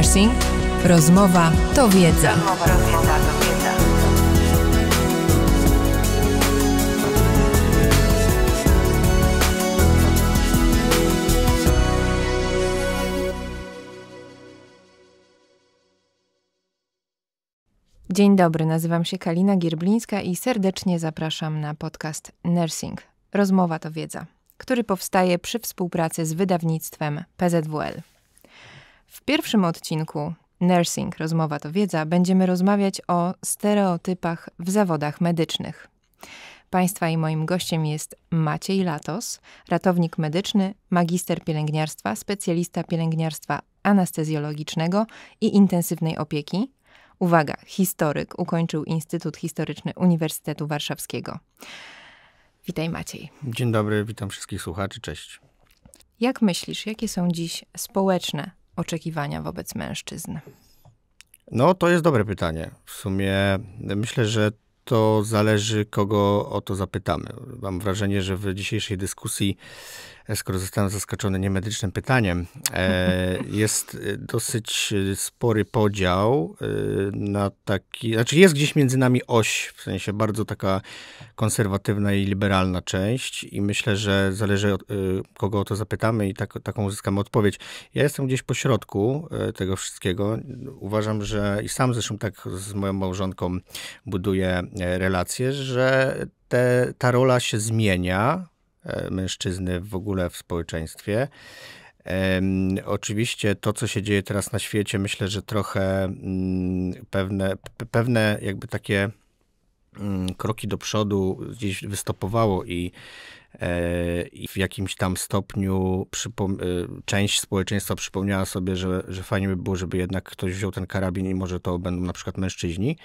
Nursing. Rozmowa to wiedza. Dzień dobry, nazywam się Kalina Gierblińska i serdecznie zapraszam na podcast Nursing. Rozmowa to wiedza, który powstaje przy współpracy z wydawnictwem PZWL. W pierwszym odcinku Nursing Rozmowa to Wiedza będziemy rozmawiać o stereotypach w zawodach medycznych. Państwa i moim gościem jest Maciej Latos, ratownik medyczny, magister pielęgniarstwa, specjalista pielęgniarstwa anestezjologicznego i intensywnej opieki. Uwaga, historyk, ukończył Instytut Historyczny Uniwersytetu Warszawskiego. Witaj Maciej. Dzień dobry, witam wszystkich słuchaczy, cześć. Jak myślisz, jakie są dziś społeczne oczekiwania wobec mężczyzn? No, to jest dobre pytanie. W sumie myślę, że to zależy, kogo o to zapytamy. Mam wrażenie, że w dzisiejszej dyskusji skoro zostałem zaskoczony niemedycznym pytaniem, e, jest e, dosyć e, spory podział na taki, znaczy jest gdzieś między nami oś, w sensie bardzo taka konserwatywna i liberalna część i myślę, że zależy od kogo o to zapytamy i tak, taką uzyskamy odpowiedź. Ja jestem gdzieś po środku tego wszystkiego. Uważam, że i sam zresztą tak z moją małżonką buduję relacje, że te, ta rola się zmienia, E, mężczyzny w ogóle w społeczeństwie. Oczywiście to, co się dzieje teraz na świecie, myślę, że trochę mm, pewne, pewne jakby takie mm, kroki do przodu gdzieś wystopowało i E, i w jakimś tam stopniu e, część społeczeństwa przypomniała sobie, że, że fajnie by było, żeby jednak ktoś wziął ten karabin i może to będą na przykład mężczyźni.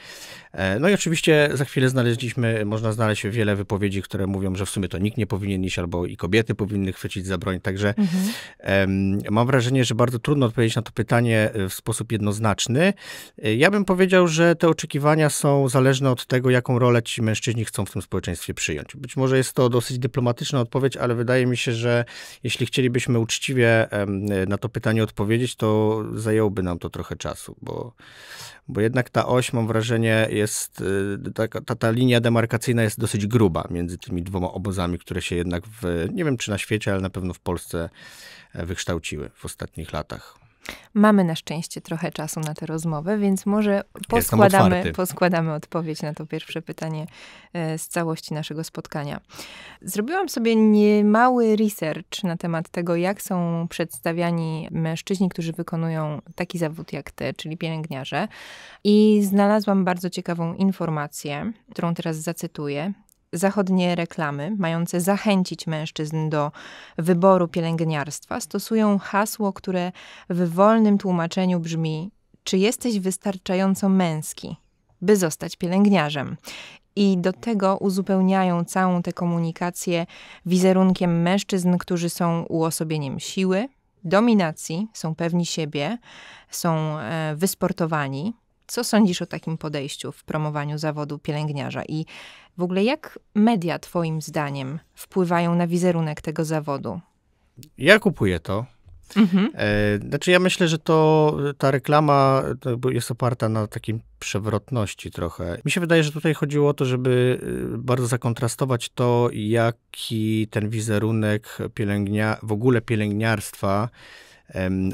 E, no i oczywiście za chwilę znaleźliśmy, można znaleźć wiele wypowiedzi, które mówią, że w sumie to nikt nie powinien iść, albo i kobiety powinny chwycić za broń. Także mhm. mam wrażenie, że bardzo trudno odpowiedzieć na to pytanie w sposób jednoznaczny. Ja bym powiedział, że te oczekiwania są zależne od tego, jaką rolę ci mężczyźni chcą w tym społeczeństwie przyjąć. Być może jest to dosyć dyplomatyczne, dyplomatyczna odpowiedź, ale wydaje mi się, że jeśli chcielibyśmy uczciwie na to pytanie odpowiedzieć, to zajęłoby nam to trochę czasu, bo, bo jednak ta oś, mam wrażenie, jest, y, ta, ta, ta linia demarkacyjna jest dosyć gruba między tymi dwoma obozami, które się jednak w, nie wiem czy na świecie, ale na pewno w Polsce e, wykształciły w ostatnich latach. Mamy na szczęście trochę czasu na tę rozmowę, więc może poskładamy, poskładamy odpowiedź na to pierwsze pytanie e, z całości naszego spotkania. Zrobiłam sobie niemały research na temat tego, jak są przedstawiani mężczyźni, którzy wykonują taki zawód jak ty, czyli pielęgniarze, i znalazłam bardzo ciekawą informację, którą teraz zacytuję zachodnie reklamy mające zachęcić mężczyzn do wyboru pielęgniarstwa stosują hasło, które w wolnym tłumaczeniu brzmi: Czy jesteś wystarczająco męski, by zostać pielęgniarzem? i do tego uzupełniają całą tę komunikację wizerunkiem mężczyzn, którzy są uosobieniem siły, dominacji, są pewni siebie, są e, wysportowani, co sądzisz o takim podejściu w promowaniu zawodu pielęgniarza i w ogóle jak media, Twoim zdaniem, wpływają na wizerunek tego zawodu? Ja kupuję to. Mhm. E, znaczy, ja myślę, że to ta reklama jest oparta na takim przewrotności trochę. Mi się wydaje, że tutaj chodziło o to, żeby y, bardzo zakontrastować to, jaki ten wizerunek pielęgnia w ogóle pielęgniarstwa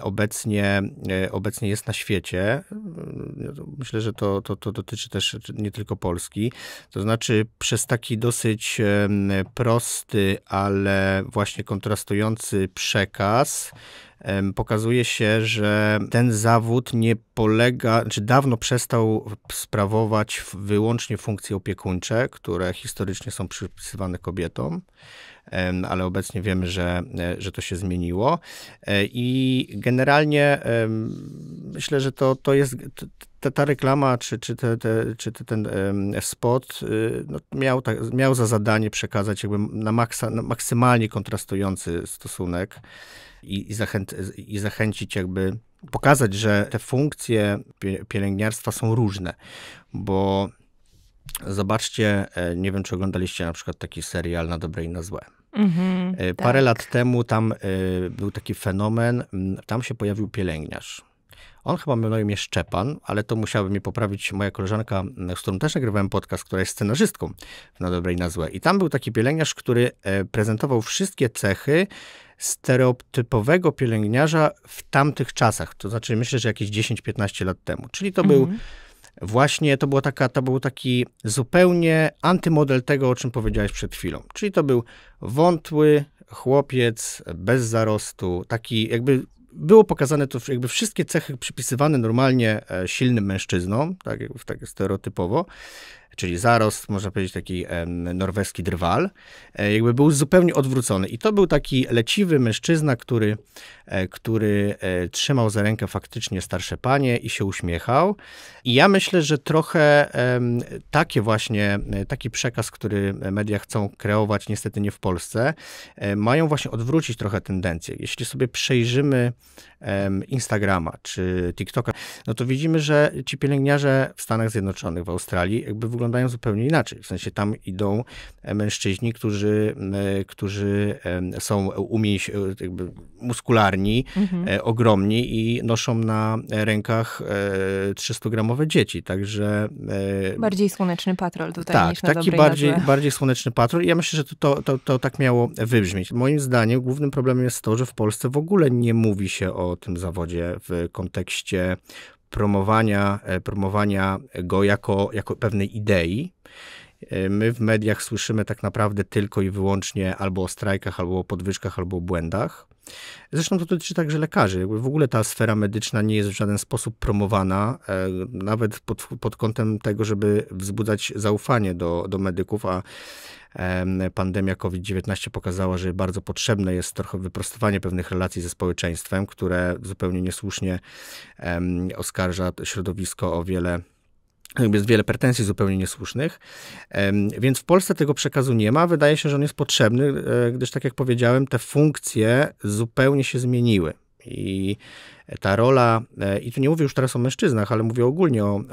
obecnie, e, obecnie jest na świecie. Myślę, że to, to, to dotyczy też nie tylko Polski. To znaczy przez taki dosyć prosty, ale właśnie kontrastujący przekaz pokazuje się, że ten zawód nie polega, czy znaczy dawno przestał sprawować wyłącznie funkcje opiekuńcze, które historycznie są przypisywane kobietom ale obecnie wiemy, że, e, że to się zmieniło. E, I generalnie myślę, że to, to jest. Ta, ta reklama, czy, czy, te, te czy te, ten spot y, no, miał, tak, miał za zadanie przekazać jakby na, maksa, na maksymalnie kontrastujący stosunek i, i, zachęt, i zachęcić jakby pokazać, że te funkcje pielęgniarstwa są różne, bo Zobaczcie, e, nie wiem, czy oglądaliście na przykład taki serial na dobre i na złe. Mhm, e, tak. Parę tak. lat temu tam e, był taki fenomen, tam się pojawił pielęgniarz. On chyba miał na imię Szczepan, ale to musiałaby mi poprawić moja koleżanka, z którą też nagrywałem podcast, która jest scenarzystką na dobre i na złe. I tam był taki pielęgniarz, który prezentował wszystkie cechy stereotypowego pielęgniarza w tamtych czasach. To znaczy, myślę, że jakieś 10-15 lat temu. Czyli to był mhm właśnie to, taka, to był taki zupełnie antymodel tego, o czym powiedziałeś przed chwilą. Czyli to był wątły chłopiec bez zarostu, taki jakby było pokazane to jakby wszystkie cechy przypisywane normalnie e, silnym mężczyznom, tak, tak stereotypowo, czyli zarost, można powiedzieć taki norweski drwal, e, jakby był zupełnie odwrócony. I to był taki leciwy mężczyzna, który, e, który e, trzymał za rękę faktycznie starsze panie i się uśmiechał. I ja myślę, że trochę takie właśnie, taki przekaz, który media chcą kreować, niestety nie w Polsce, mają właśnie odwrócić trochę tendencję. Jeśli sobie przejrzymy Instagrama czy TikToka, no to widzimy, że ci pielęgniarze w Stanach Zjednoczonych, w Australii, jakby wyglądają zupełnie inaczej. W sensie tam idą e, mężczyźni, którzy, e, którzy są umieć, jakby muskularni, mhm. E, ogromni i noszą na rękach 300-gramowe dzieci, także... Bardziej słoneczny patrol tutaj tak, niż na taki bardziej, bardziej słoneczny patrol. ja myślę, że to, to, to, to tak miało wybrzmieć. Moim zdaniem głównym problemem jest to, że w Polsce w ogóle nie mówi się o tym zawodzie w kontekście promowania, e, promowania go jako, jako pewnej idei. My w mediach słyszymy tak naprawdę tylko i wyłącznie albo o strajkach, albo o podwyżkach, albo o błędach. Zresztą to dotyczy także lekarzy. w ogóle ta sfera medyczna nie jest w żaden sposób promowana, e, nawet pod, pod kątem tego, żeby wzbudzać zaufanie do, do medyków, a pandemia COVID-19 pokazała, że bardzo potrzebne jest trochę wyprostowanie pewnych relacji ze społeczeństwem, które zupełnie niesłusznie oskarża środowisko o wiele jest wiele pretensji zupełnie niesłusznych. Więc w Polsce tego przekazu nie ma. Wydaje się, że on jest potrzebny, e, gdyż tak jak powiedziałem, te funkcje zupełnie się zmieniły. I ta rola, e, i tu nie mówię już teraz o mężczyznach, ale mówię ogólnie o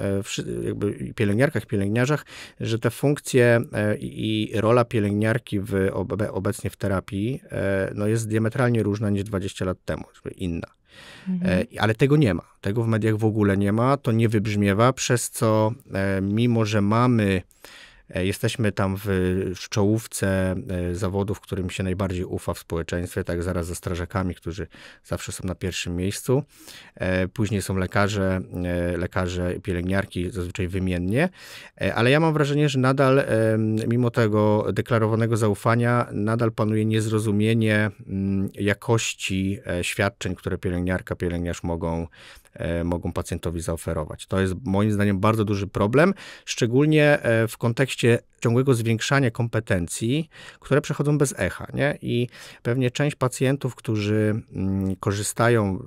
e, jakby pielęgniarkach, pielęgniarzach, że te funkcje i rola pielęgniarki w, obecnie w terapii no jest diametralnie różna niż 20 lat temu, inna. Mhm. Ale tego nie ma. Tego w mediach w ogóle nie ma, to nie wybrzmiewa, przez co e, mimo, że mamy E, jesteśmy tam w czołówce e, zawodu, w którym się najbardziej ufa w społeczeństwie, tak zaraz ze strażakami, którzy zawsze są na pierwszym miejscu. E, później są lekarze, lekarze i pielęgniarki, zazwyczaj wymiennie, ale ja mam wrażenie, że nadal, mimo tego deklarowanego zaufania, nadal panuje niezrozumienie mm, jakości świadczeń, które pielęgniarka, pielęgniarz mogą E, mogą pacjentowi zaoferować. To jest moim zdaniem bardzo duży problem, szczególnie e, w kontekście ciągłego zwiększania kompetencji, które przechodzą bez echa. Nie? I pewnie część pacjentów, którzy mm, korzystają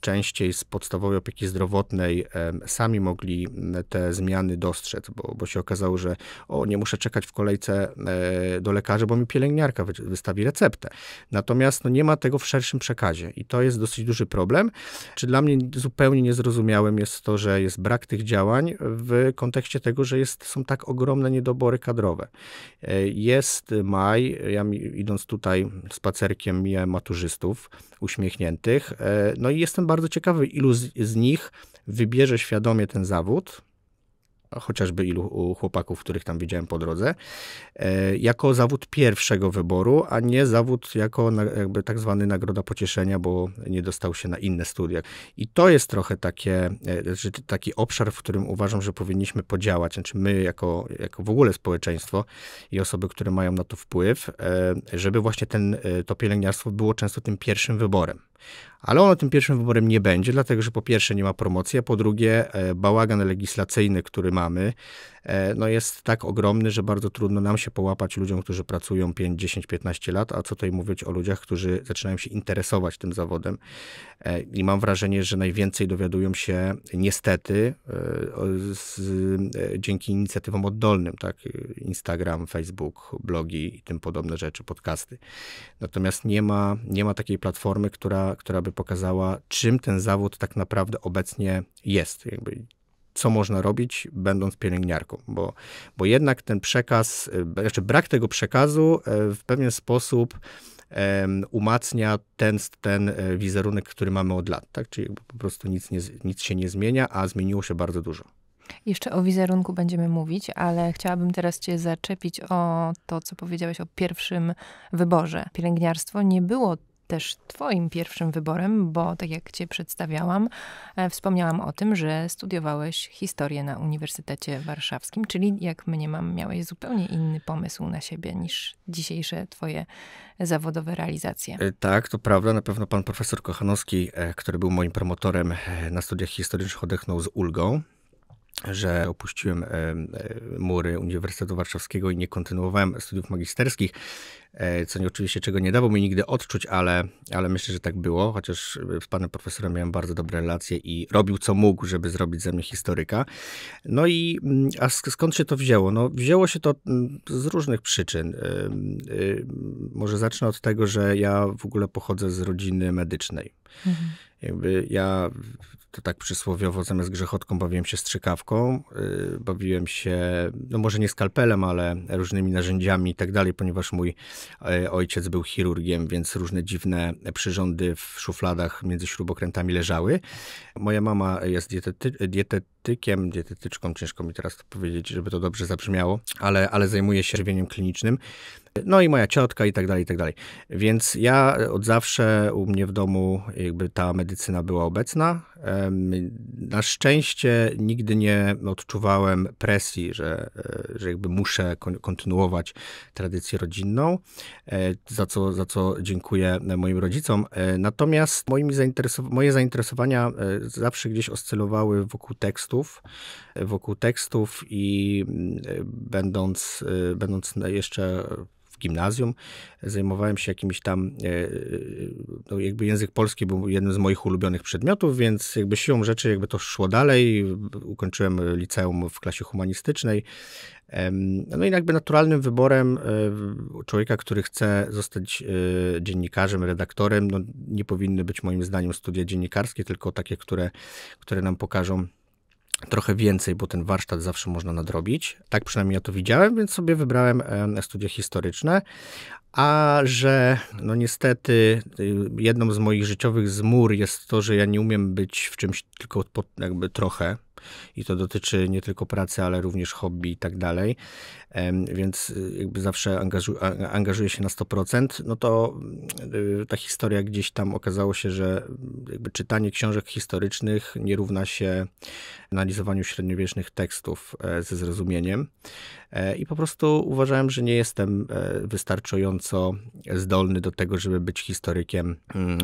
częściej z podstawowej opieki zdrowotnej, e, sami mogli te zmiany dostrzec, bo, bo się okazało, że o, nie muszę czekać w kolejce do lekarza, bo mi pielęgniarka wystawi receptę. Natomiast no, nie ma tego w szerszym przekazie i to jest dosyć duży problem. Czy dla mnie zupełnie zupełnie niezrozumiałym jest to, że jest brak tych działań w kontekście tego, że jest, są tak ogromne niedobory kadrowe. E, jest maj, ja idąc tutaj spacerkiem mijałem maturzystów uśmiechniętych, e, no i jestem bardzo ciekawy, ilu z, z nich wybierze świadomie ten zawód, chociażby ilu chłopaków, których tam widziałem po drodze, e, jako zawód pierwszego wyboru, a nie zawód jako jakby tak zwany nagroda pocieszenia, bo nie dostał się na inne studia. I to jest trochę takie, e, znaczy taki obszar, w którym uważam, że powinniśmy podziałać, znaczy my jako, jako w ogóle społeczeństwo i osoby, które mają na to wpływ, e, żeby właśnie ten, to pielęgniarstwo było często tym pierwszym wyborem. Ale ono tym pierwszym wyborem nie będzie, dlatego że po pierwsze nie ma promocji, a po drugie e, bałagan legislacyjny, który mamy, E, no jest tak ogromny, że bardzo trudno nam się połapać ludziom, którzy pracują 5, 10, 15 lat, a co tutaj mówić o ludziach, którzy zaczynają się interesować tym zawodem. E, I mam wrażenie, że najwięcej dowiadują się niestety e, z, dzięki inicjatywom oddolnym, tak? Instagram, Facebook, blogi i tym podobne rzeczy, podcasty. Natomiast nie ma, nie ma takiej platformy, która, która by pokazała, czym ten zawód tak naprawdę obecnie jest. Jakby co można robić, będąc pielęgniarką, bo, bo jednak ten przekaz, e, znaczy brak tego przekazu e, w pewien sposób umacnia ten, ten e, wizerunek, który mamy od lat, tak? Czyli po prostu nic, nie, nic się nie zmienia, a zmieniło się bardzo dużo. Jeszcze o wizerunku będziemy mówić, ale chciałabym teraz Cię zaczepić o to, co powiedziałeś o pierwszym wyborze. Pielęgniarstwo nie było też Twoim pierwszym wyborem, bo tak jak Cię przedstawiałam, e, wspomniałam o tym, że studiowałeś historię na Uniwersytecie Warszawskim, czyli jak mniemam, miałeś zupełnie inny pomysł na siebie niż dzisiejsze Twoje zawodowe realizacje. E, tak, to prawda. Na pewno pan profesor Kochanowski, e, który był moim promotorem na studiach historycznych, odechnął z ulgą że opuściłem mury Uniwersytetu Warszawskiego i nie kontynuowałem studiów magisterskich, e, co nie, oczywiście czego nie dało mi nigdy odczuć, ale, ale myślę, że tak było, chociaż e, z panem profesorem miałem bardzo dobre relacje i robił co mógł, żeby zrobić ze mnie historyka. No i mm, a skąd się to wzięło? No, wzięło się to mm, z różnych przyczyn. Y, może zacznę od tego, że ja w ogóle pochodzę z rodziny medycznej. Mhm. Jakby ja to tak przysłowiowo zamiast grzechotką bawiłem się strzykawką, y, bawiłem się, no może nie skalpelem, ale różnymi narzędziami i tak dalej, ponieważ mój y, ojciec był chirurgiem, więc różne dziwne przyrządy w szufladach między śrubokrętami leżały. Moja mama jest dietety, dietetykiem, dietetyczką, ciężko mi teraz to powiedzieć, żeby to dobrze zabrzmiało, ale, ale zajmuje się żywieniem klinicznym. No i moja ciotka i tak dalej, i tak dalej. Więc ja od zawsze u mnie w domu jakby ta medycyna była obecna. Na szczęście nigdy nie odczuwałem presji, że, e, że jakby muszę kontynuować tradycję rodzinną, e, za co, za co dziękuję moim rodzicom. E, natomiast moimi zainteresow moje zainteresowania zawsze gdzieś oscylowały wokół tekstów, wokół tekstów i mm, będąc, będąc jeszcze gimnazjum, zajmowałem się jakimiś tam, e, e, no jakby język polski był jednym z moich ulubionych przedmiotów, więc jakby siłą rzeczy jakby to szło dalej. Ukończyłem liceum w klasie humanistycznej. No i jakby naturalnym wyborem e, człowieka, który chce zostać dziennikarzem, redaktorem, no nie powinny być moim zdaniem studia dziennikarskie, tylko takie, które, które nam pokażą trochę więcej, bo ten warsztat zawsze można nadrobić. Tak przynajmniej ja to widziałem, więc sobie wybrałem studia historyczne. A że, no niestety, y, jedną z moich życiowych zmór jest to, że ja nie umiem być w czymś tylko jakby trochę. I to dotyczy nie tylko pracy, ale również hobby i tak dalej więc y, jakby zawsze angażu, angażuje się na 100%, no to y, ta historia gdzieś tam okazało się, że mm, jakby czytanie książek historycznych nie równa się analizowaniu średniowiecznych tekstów e, ze zrozumieniem. E, I po prostu uważałem, że nie jestem e, wystarczająco zdolny do tego, żeby być historykiem mm,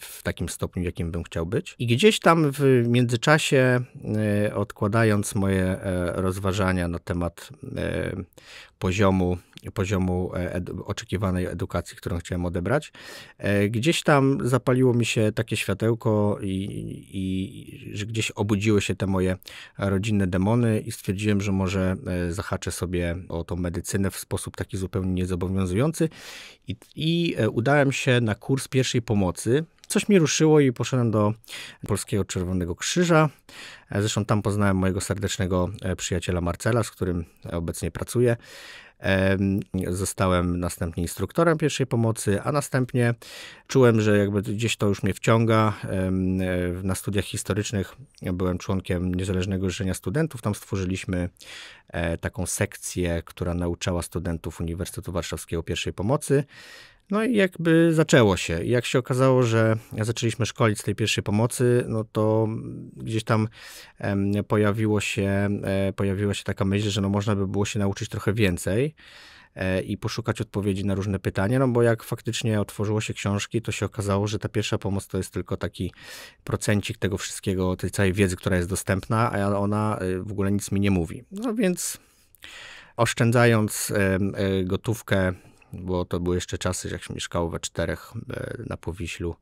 w takim stopniu, jakim bym chciał być. I gdzieś tam w międzyczasie, odkładając moje rozważania na temat poziomu, poziomu e, edu, oczekiwanej edukacji, którą chciałem odebrać. E, gdzieś tam zapaliło mi się takie światełko i, i, że gdzieś obudziły się te moje rodzinne demony i stwierdziłem, że może e, zahaczę sobie o tą medycynę w sposób taki zupełnie niezobowiązujący i, i udałem się na kurs pierwszej pomocy coś mi ruszyło i poszedłem do Polskiego Czerwonego Krzyża. Zresztą tam poznałem mojego serdecznego e, przyjaciela Marcela, z którym obecnie pracuję. Zostałem następnie instruktorem pierwszej pomocy, a następnie czułem, że jakby gdzieś to już mnie wciąga. E, na studiach historycznych byłem członkiem Niezależnego Zrzeszenia Studentów. Tam stworzyliśmy e, taką sekcję, która nauczała studentów Uniwersytetu Warszawskiego pierwszej pomocy. No i jakby zaczęło się. Jak się okazało, że zaczęliśmy szkolić z tej pierwszej pomocy, no to gdzieś tam pojawiło się, e, pojawiła się taka myśl, że no można by było się nauczyć trochę więcej e, i poszukać odpowiedzi na różne pytania, no bo jak faktycznie otworzyło się książki, to się okazało, że ta pierwsza pomoc to jest tylko taki procencik tego wszystkiego, tej całej wiedzy, która jest dostępna, a ona y, w ogóle nic mi nie mówi. No więc oszczędzając e, gotówkę bo to były jeszcze czasy, jak się mieszkało we czterech e, na Powiślu.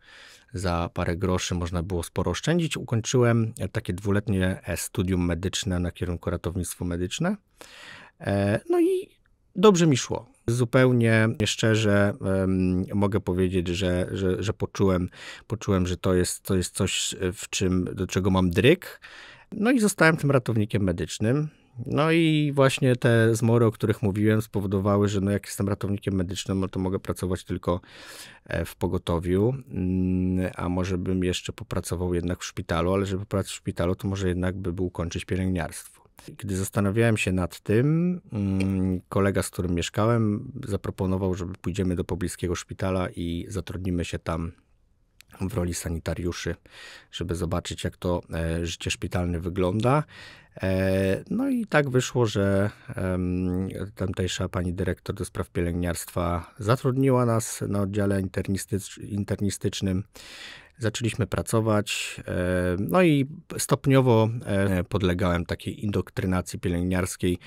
Za parę groszy można było sporo oszczędzić. Ukończyłem takie dwuletnie e, studium medyczne na kierunku ratownictwo medyczne. E, no i dobrze mi szło. Zupełnie szczerze mogę powiedzieć, że, że, że poczułem, poczułem, że to jest, to jest coś, w czym, do czego mam dryk. No i zostałem tym ratownikiem medycznym. No i właśnie te zmory, o których mówiłem, spowodowały, że no jak jestem ratownikiem medycznym, no to mogę pracować tylko e, w pogotowiu, mm, a może bym jeszcze popracował jednak w szpitalu, ale żeby pracować w szpitalu, to może jednak by był kończyć pielęgniarstwo. Gdy zastanawiałem się nad tym, mm, kolega, z którym mieszkałem, zaproponował, żeby pójdziemy do pobliskiego szpitala i zatrudnimy się tam w roli sanitariuszy, żeby zobaczyć, jak to e, życie szpitalne wygląda. E, no i tak wyszło, że tamtejsza pani dyrektor do spraw pielęgniarstwa zatrudniła nas na oddziale internistycznym zaczęliśmy pracować, e, no i stopniowo e, podlegałem takiej indoktrynacji pielęgniarskiej,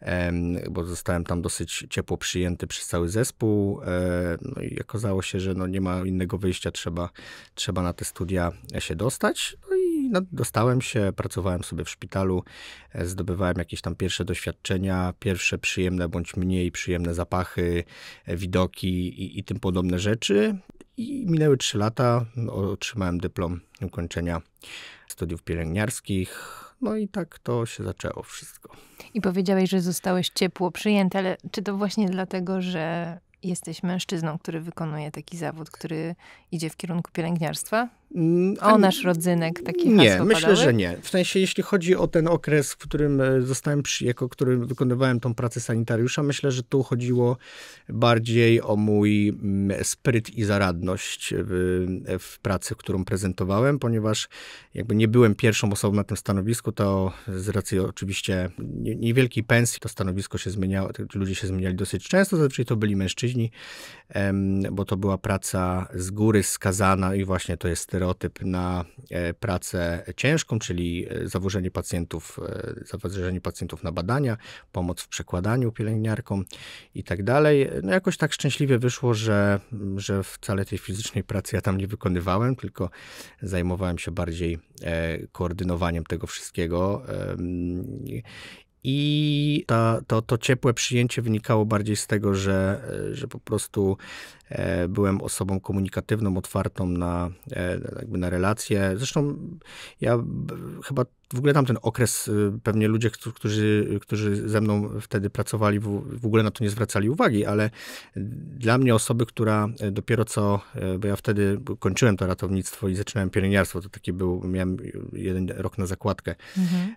e, bo zostałem tam dosyć ciepło przyjęty przez cały zespół. No i okazało się, że no nie ma innego wyjścia, trzeba, trzeba na te studia się dostać. No i no, dostałem się, pracowałem sobie w szpitalu, zdobywałem jakieś tam pierwsze doświadczenia, pierwsze przyjemne bądź mniej przyjemne zapachy, widoki i, i tym podobne rzeczy. I minęły 3 lata, no, otrzymałem dyplom ukończenia studiów pielęgniarskich. No i tak to się zaczęło wszystko. I powiedziałeś, że zostałeś ciepło przyjęty, ale czy to właśnie dlatego, że jesteś mężczyzną, który wykonuje taki zawód, który idzie w kierunku pielęgniarstwa? Mm, o nasz rodzynek takie Nie, myślę, padały? że nie. W sensie, jeśli chodzi o ten okres, w którym e, zostałem przy, jako którym wykonywałem tą pracę sanitariusza, myślę, że tu chodziło bardziej o mój mm, spryt i zaradność w, w pracy, którą prezentowałem, ponieważ jakby nie byłem pierwszą osobą na tym stanowisku, to z racji oczywiście niewielkiej pensji to stanowisko się zmieniało, ludzie się zmieniali dosyć często, zazwyczaj to byli mężczyźni, bo to była praca z góry skazana i właśnie to jest stereotyp na e, pracę ciężką, czyli e, zawożenie pacjentów, e, zawożenie pacjentów na badania, pomoc w przekładaniu pielęgniarkom i tak dalej. No jakoś tak szczęśliwie wyszło, że, że wcale tej fizycznej pracy ja tam nie wykonywałem, tylko zajmowałem się bardziej koordynowaniem tego wszystkiego i to, to, to ciepłe przyjęcie wynikało bardziej z tego, że, e, że po prostu e, byłem osobą komunikatywną, otwartą na, e, jakby na relacje. Zresztą ja chyba w ogóle tamten okres y, pewnie ludzie, którzy, którzy ze mną wtedy pracowali, w ogóle na to nie zwracali uwagi, ale dla mnie osoby, która y, dopiero co, y, bo ja wtedy kończyłem to ratownictwo i zaczynałem pielęgniarstwo, to taki był, miałem jeden rok na zakładkę. Mhm.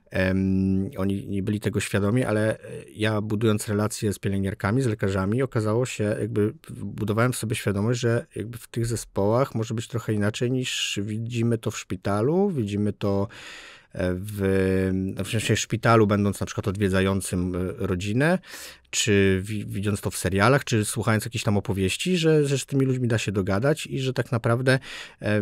Um, oni nie byli tego świadomi, ale ja budując relacje z pielęgniarkami, z lekarzami, okazało się, jakby budowałem w sobie świadomość, że jakby w tych zespołach może być trochę inaczej niż widzimy to w szpitalu, widzimy to w, no w szpitalu, będąc na przykład odwiedzającym e, rodzinę, czy widząc to w serialach, czy słuchając jakichś tam opowieści, że, że z tymi ludźmi da się dogadać i że tak naprawdę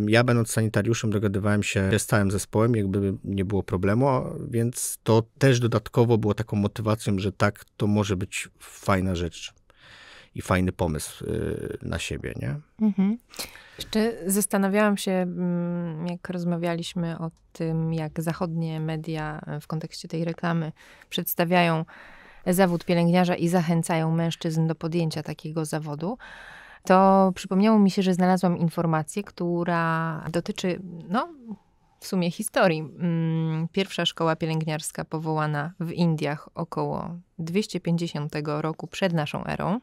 ja będąc sanitariuszem dogadywałem się z całym zespołem, jakby nie było problemu, więc to też dodatkowo było taką motywacją, że tak, to może być fajna rzecz i fajny pomysł y, na siebie, nie? Mhm. Jeszcze zastanawiałam się, mm, jak rozmawialiśmy o tym, jak zachodnie media e, w kontekście tej reklamy przedstawiają zawód pielęgniarza i zachęcają mężczyzn do podjęcia takiego zawodu to przypomniało mi się, że znalazłam informację, która dotyczy, no, w sumie historii. Mm, pierwsza szkoła pielęgniarska powołana w Indiach około 250 roku przed naszą erą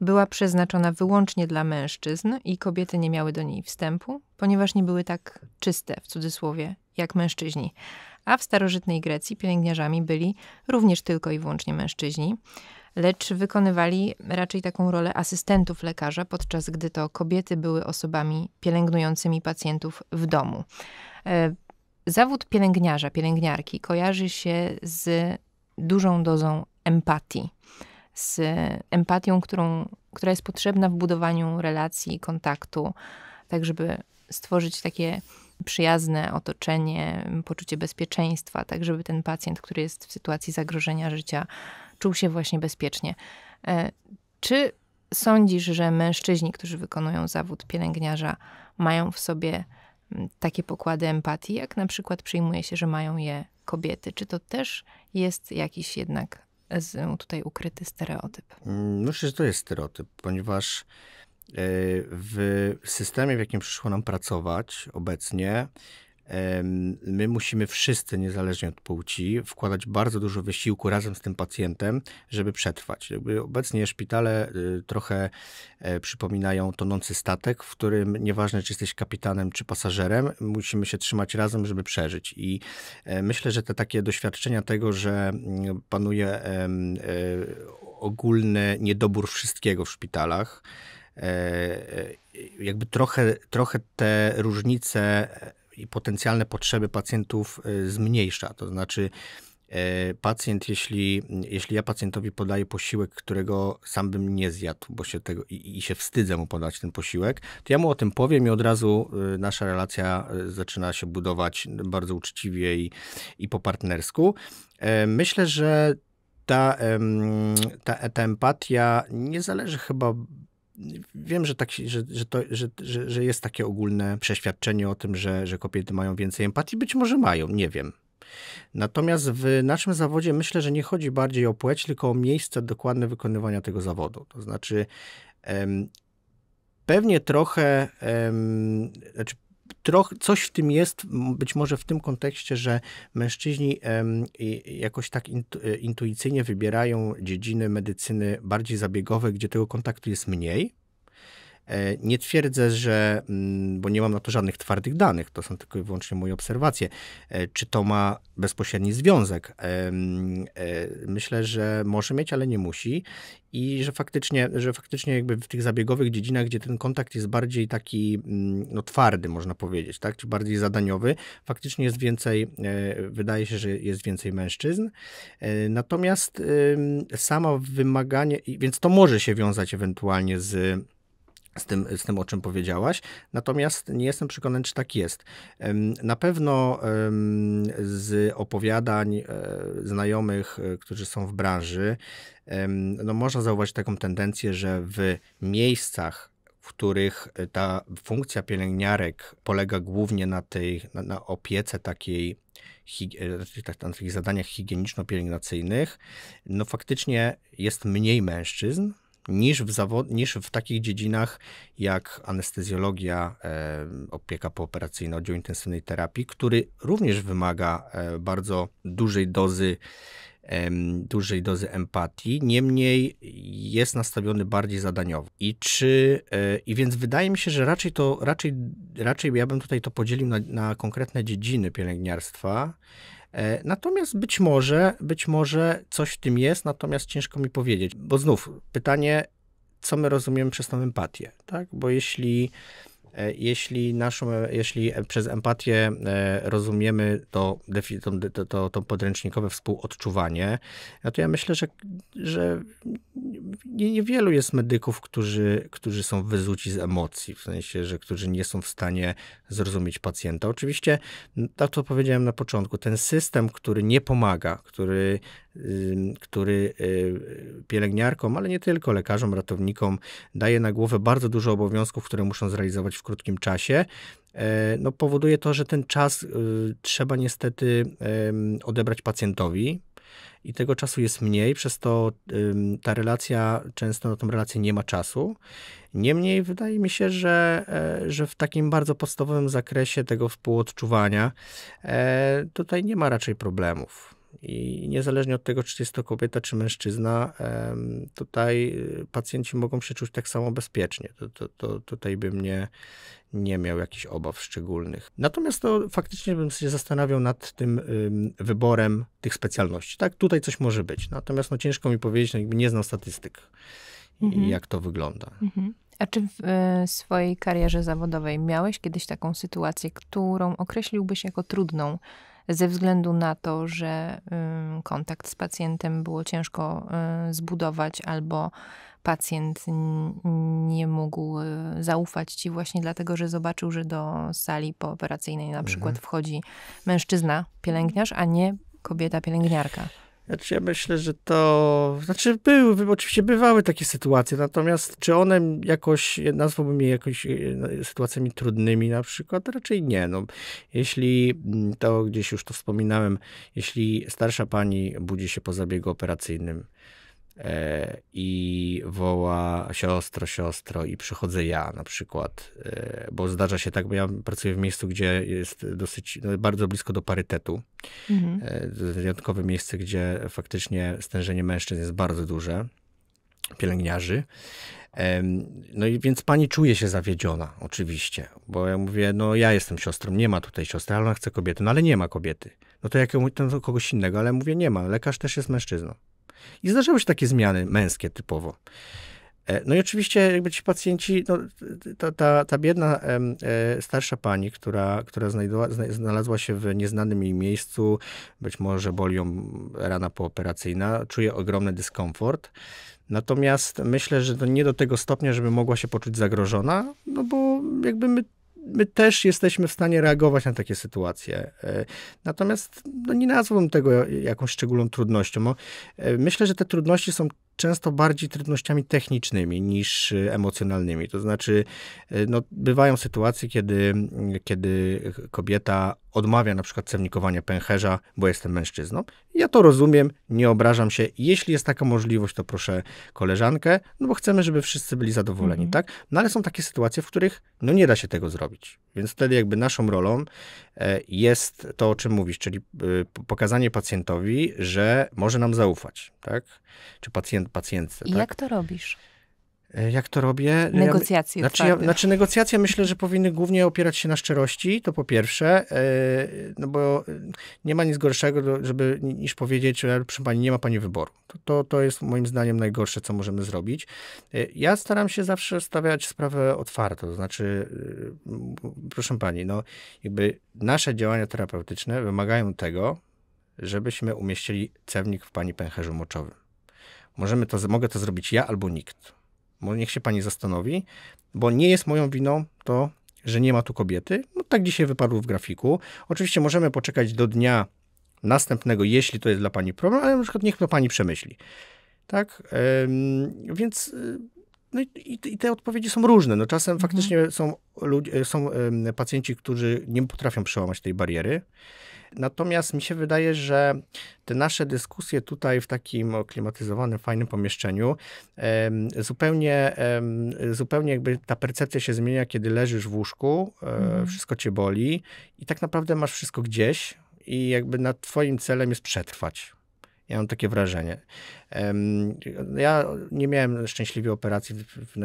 była przeznaczona wyłącznie dla mężczyzn i kobiety nie miały do niej wstępu, ponieważ nie były tak czyste, w cudzysłowie, jak mężczyźni. A w starożytnej Grecji pielęgniarzami byli również tylko i wyłącznie mężczyźni, lecz wykonywali raczej taką rolę asystentów lekarza, podczas gdy to kobiety były osobami pielęgnującymi pacjentów w domu. E, zawód pielęgniarza, pielęgniarki kojarzy się z dużą dozą empatii z empatią, którą, która jest potrzebna w budowaniu relacji, kontaktu, tak żeby stworzyć takie przyjazne otoczenie, poczucie bezpieczeństwa, tak żeby ten pacjent, który jest w sytuacji zagrożenia życia, czuł się właśnie bezpiecznie. E, czy sądzisz, że mężczyźni, którzy wykonują zawód pielęgniarza, mają w sobie mm, takie pokłady empatii, jak na przykład przyjmuje się, że mają je kobiety? Czy to też jest jakiś jednak tutaj ukryty stereotyp? Mm, myślę, że to jest stereotyp, ponieważ e, w systemie, w jakim przyszło nam pracować obecnie, My musimy wszyscy, niezależnie od płci, wkładać bardzo dużo wysiłku razem z tym pacjentem, żeby przetrwać. Jakby obecnie szpitale y, trochę e, przypominają tonący statek, w którym nieważne, czy jesteś kapitanem, czy pasażerem, musimy się trzymać razem, żeby przeżyć. I e, myślę, że te takie doświadczenia tego, że mm, panuje e, ogólny niedobór wszystkiego w szpitalach, jakby trochę, trochę te różnice i potencjalne potrzeby pacjentów y, zmniejsza. To znaczy, e, pacjent, jeśli, jeśli ja pacjentowi podaję posiłek, którego sam bym nie zjadł, bo się tego i, i, się wstydzę mu podać ten posiłek, to ja mu o tym powiem i od razu y, nasza relacja y, zaczyna się budować bardzo uczciwie i, i po partnersku. E, myślę, że ta, ta, ta empatia nie zależy chyba wiem, że, tak, że, że, to, że, że, że jest takie ogólne przeświadczenie o tym, że, że kobiety mają więcej empatii. Być może mają, nie wiem. Natomiast w naszym zawodzie myślę, że nie chodzi bardziej o płeć, tylko o miejsce dokładne wykonywania tego zawodu. To znaczy, em, pewnie trochę, em, znaczy troch, coś w tym jest, być może w tym kontekście, że mężczyźni jakoś tak e, intuicyjnie wybierają dziedziny medycyny bardziej zabiegowe, gdzie tego kontaktu jest mniej. E, nie twierdzę, że, mm, bo nie mam na to żadnych twardych danych, to są tylko i wyłącznie moje obserwacje, e, czy to ma bezpośredni związek. E, mm, myślę, że może mieć, ale nie musi i że faktycznie, że faktycznie jakby w tych zabiegowych dziedzinach, gdzie ten kontakt jest bardziej taki mm, no, twardy, można powiedzieć, tak, czy bardziej zadaniowy, faktycznie jest więcej, wydaje się, że jest więcej mężczyzn. Natomiast samo wymaganie, więc to może się wiązać ewentualnie z z tym, z tym, o czym powiedziałaś. Natomiast nie jestem przekonany, czy tak jest. Na pewno z opowiadań e, znajomych, e, którzy są w branży, no można zauważyć taką tendencję, że w miejscach, w których e, ta funkcja pielęgniarek polega głównie na tej, na, na opiece takiej znaczy tak, na tych zadaniach higieniczno-pielęgnacyjnych, no faktycznie jest mniej mężczyzn, niż w, zawod, niż w takich dziedzinach jak anestezjologia, e, opieka pooperacyjna, oddział intensywnej terapii, który również wymaga e, bardzo dużej dozy dużej dozy empatii, niemniej jest nastawiony bardziej zadaniowo. I czy, e, i więc wydaje mi się, że raczej to, raczej, raczej ja bym tutaj to podzielił na, na konkretne dziedziny pielęgniarstwa, E, natomiast być może, być może coś w tym jest, natomiast ciężko mi powiedzieć, bo znów pytanie, co my rozumiemy przez tą empatię, tak? Bo jeśli E, jeśli, naszą, e, jeśli przez empatię e, rozumiemy to, to, to, to podręcznikowe współodczuwanie, no to ja myślę, że, że niewielu jest medyków, którzy, którzy są wyzuci z emocji, w sensie, że którzy nie są w stanie zrozumieć pacjenta. Oczywiście, tak to powiedziałem na początku, ten system, który nie pomaga, który który e, pielęgniarkom, ale nie tylko, lekarzom, ratownikom daje na głowę bardzo dużo obowiązków, które muszą zrealizować w krótkim czasie e, no, powoduje to, że ten czas y, trzeba niestety odebrać pacjentowi. I tego czasu jest mniej, przez to ta relacja, często na tą relację nie ma czasu. Niemniej wydaje mi się, że, e, że w takim bardzo podstawowym zakresie tego współodczuwania tutaj nie ma raczej problemów. I niezależnie od tego, czy jest to kobieta, czy mężczyzna, tutaj y, pacjenci mogą się czuć tak samo bezpiecznie. To, to, to tutaj bym nie, nie miał jakichś obaw szczególnych. Natomiast to faktycznie bym się zastanawiał nad tym wyborem tych specjalności. Tak, tutaj coś może być. Natomiast no, ciężko mi powiedzieć, no, nie znam statystyk, mhm. jak to wygląda. Mhm. A czy w e, swojej karierze zawodowej miałeś kiedyś taką sytuację, którą określiłbyś jako trudną? ze względu na to, że kontakt z pacjentem było ciężko y, zbudować albo pacjent nie mógł y, zaufać ci właśnie dlatego, że zobaczył, że do sali pooperacyjnej na przykład mhm. wchodzi mężczyzna, pielęgniarz, a nie kobieta pielęgniarka. Znaczy ja myślę, że to... Znaczy były, oczywiście bywały takie sytuacje, natomiast czy one jakoś, nazwałbym je jakoś e, sytuacjami trudnymi na przykład? Raczej nie. No, jeśli, mm, to gdzieś już to wspominałem, jeśli starsza pani budzi się po zabiegu operacyjnym, E, i woła siostro, siostro i przychodzę ja na przykład, e, bo zdarza się tak, bo ja pracuję w miejscu, gdzie jest dosyć, no, bardzo blisko do parytetu. Mhm. E, wyjątkowe miejsce, gdzie faktycznie stężenie mężczyzn jest bardzo duże, pielęgniarzy. No i więc pani czuje się zawiedziona, oczywiście, bo ja mówię, no ja jestem siostrą, nie ma tutaj siostry, ale ona chce kobiety, no ale nie ma kobiety. No to jak to kogoś innego, ale mówię, nie ma, lekarz też jest mężczyzną. I zdarzały się takie zmiany męskie typowo. E, no i oczywiście jakby ci pacjenci, no, ta, ta, ta biedna e, starsza pani, która, która znalazła się w nieznanym jej miejscu, być może boli ją rana pooperacyjna, czuje ogromny dyskomfort. Natomiast myślę, że to nie do tego stopnia, żeby mogła się poczuć zagrożona, no bo jakby my my też jesteśmy w stanie reagować na takie sytuacje. E, natomiast no, nie nazwałbym tego jakąś szczególną trudnością. E, myślę, że te trudności są często bardziej trudnościami technicznymi niż y, emocjonalnymi. To znaczy, y, no, bywają sytuacje, kiedy, y, kiedy kobieta odmawia na przykład cewnikowania pęcherza, bo jestem mężczyzną. Ja to rozumiem, nie obrażam się. Jeśli jest taka możliwość, to proszę koleżankę, no bo chcemy, żeby wszyscy byli zadowoleni, mm -hmm. tak? No ale są takie sytuacje, w których no nie da się tego zrobić. Więc wtedy jakby naszą rolą e, jest to, o czym mówisz, czyli e, pokazanie pacjentowi, że może nam zaufać, tak? Czy pacjent, pacjentce. I tak? jak to robisz? E, jak to robię? Negocjacje. Ja, znaczy, ja, znaczy, negocjacje myślę, że powinny głównie opierać się na szczerości, to po pierwsze, e, no bo nie ma nic gorszego, żeby, niż powiedzieć, że proszę pani, nie ma pani wyboru. To, to, to jest moim zdaniem najgorsze, co możemy zrobić. E, ja staram się zawsze stawiać sprawę otwarto, to znaczy, proszę pani, no jakby nasze działania terapeutyczne wymagają tego, żebyśmy umieścili cewnik w pani pęcherzu moczowym. Możemy to, mogę to zrobić ja albo nikt bo niech się pani zastanowi, bo nie jest moją winą to, że nie ma tu kobiety. No tak dzisiaj wypadło w grafiku. Oczywiście możemy poczekać do dnia następnego, jeśli to jest dla pani problem, ale na przykład niech to pani przemyśli. Tak? Ym, więc y, no i, i, te odpowiedzi są różne. No czasem mhm. faktycznie są, ludzie, są pacjenci, którzy nie potrafią przełamać tej bariery. Natomiast mi się wydaje, że te nasze dyskusje tutaj w takim klimatyzowanym, fajnym pomieszczeniu zupełnie, zupełnie jakby ta percepcja się zmienia, kiedy leżysz w łóżku, e, mhm. wszystko cię boli i tak naprawdę masz wszystko gdzieś i jakby nad twoim celem jest przetrwać. Ja mam takie wrażenie. Ja nie miałem szczęśliwie operacji w, w,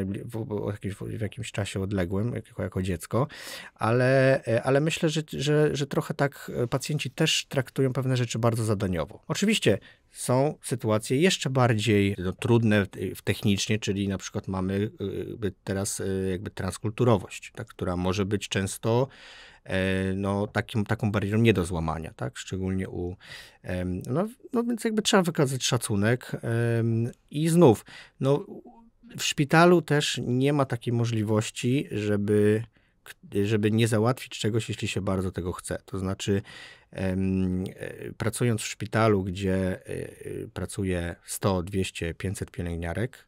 jakimś, w jakimś czasie odległym, jako, jako dziecko, ale, e, ale myślę, że, że, że trochę tak e, pacjenci też traktują pewne rzeczy bardzo zadaniowo. Oczywiście są sytuacje jeszcze bardziej no, trudne e, technicznie, czyli na przykład mamy teraz jakby transkulturowość, tak, która może być często E, no, takim, taką barierą nie do złamania, tak? Szczególnie u... No, no więc jakby trzeba wykazać szacunek i znów, no w szpitalu też nie ma takiej możliwości, żeby żeby nie załatwić czegoś, jeśli się bardzo tego chce. To znaczy, e, pracując w szpitalu, gdzie e, pracuje 100, 200, 500 pielęgniarek,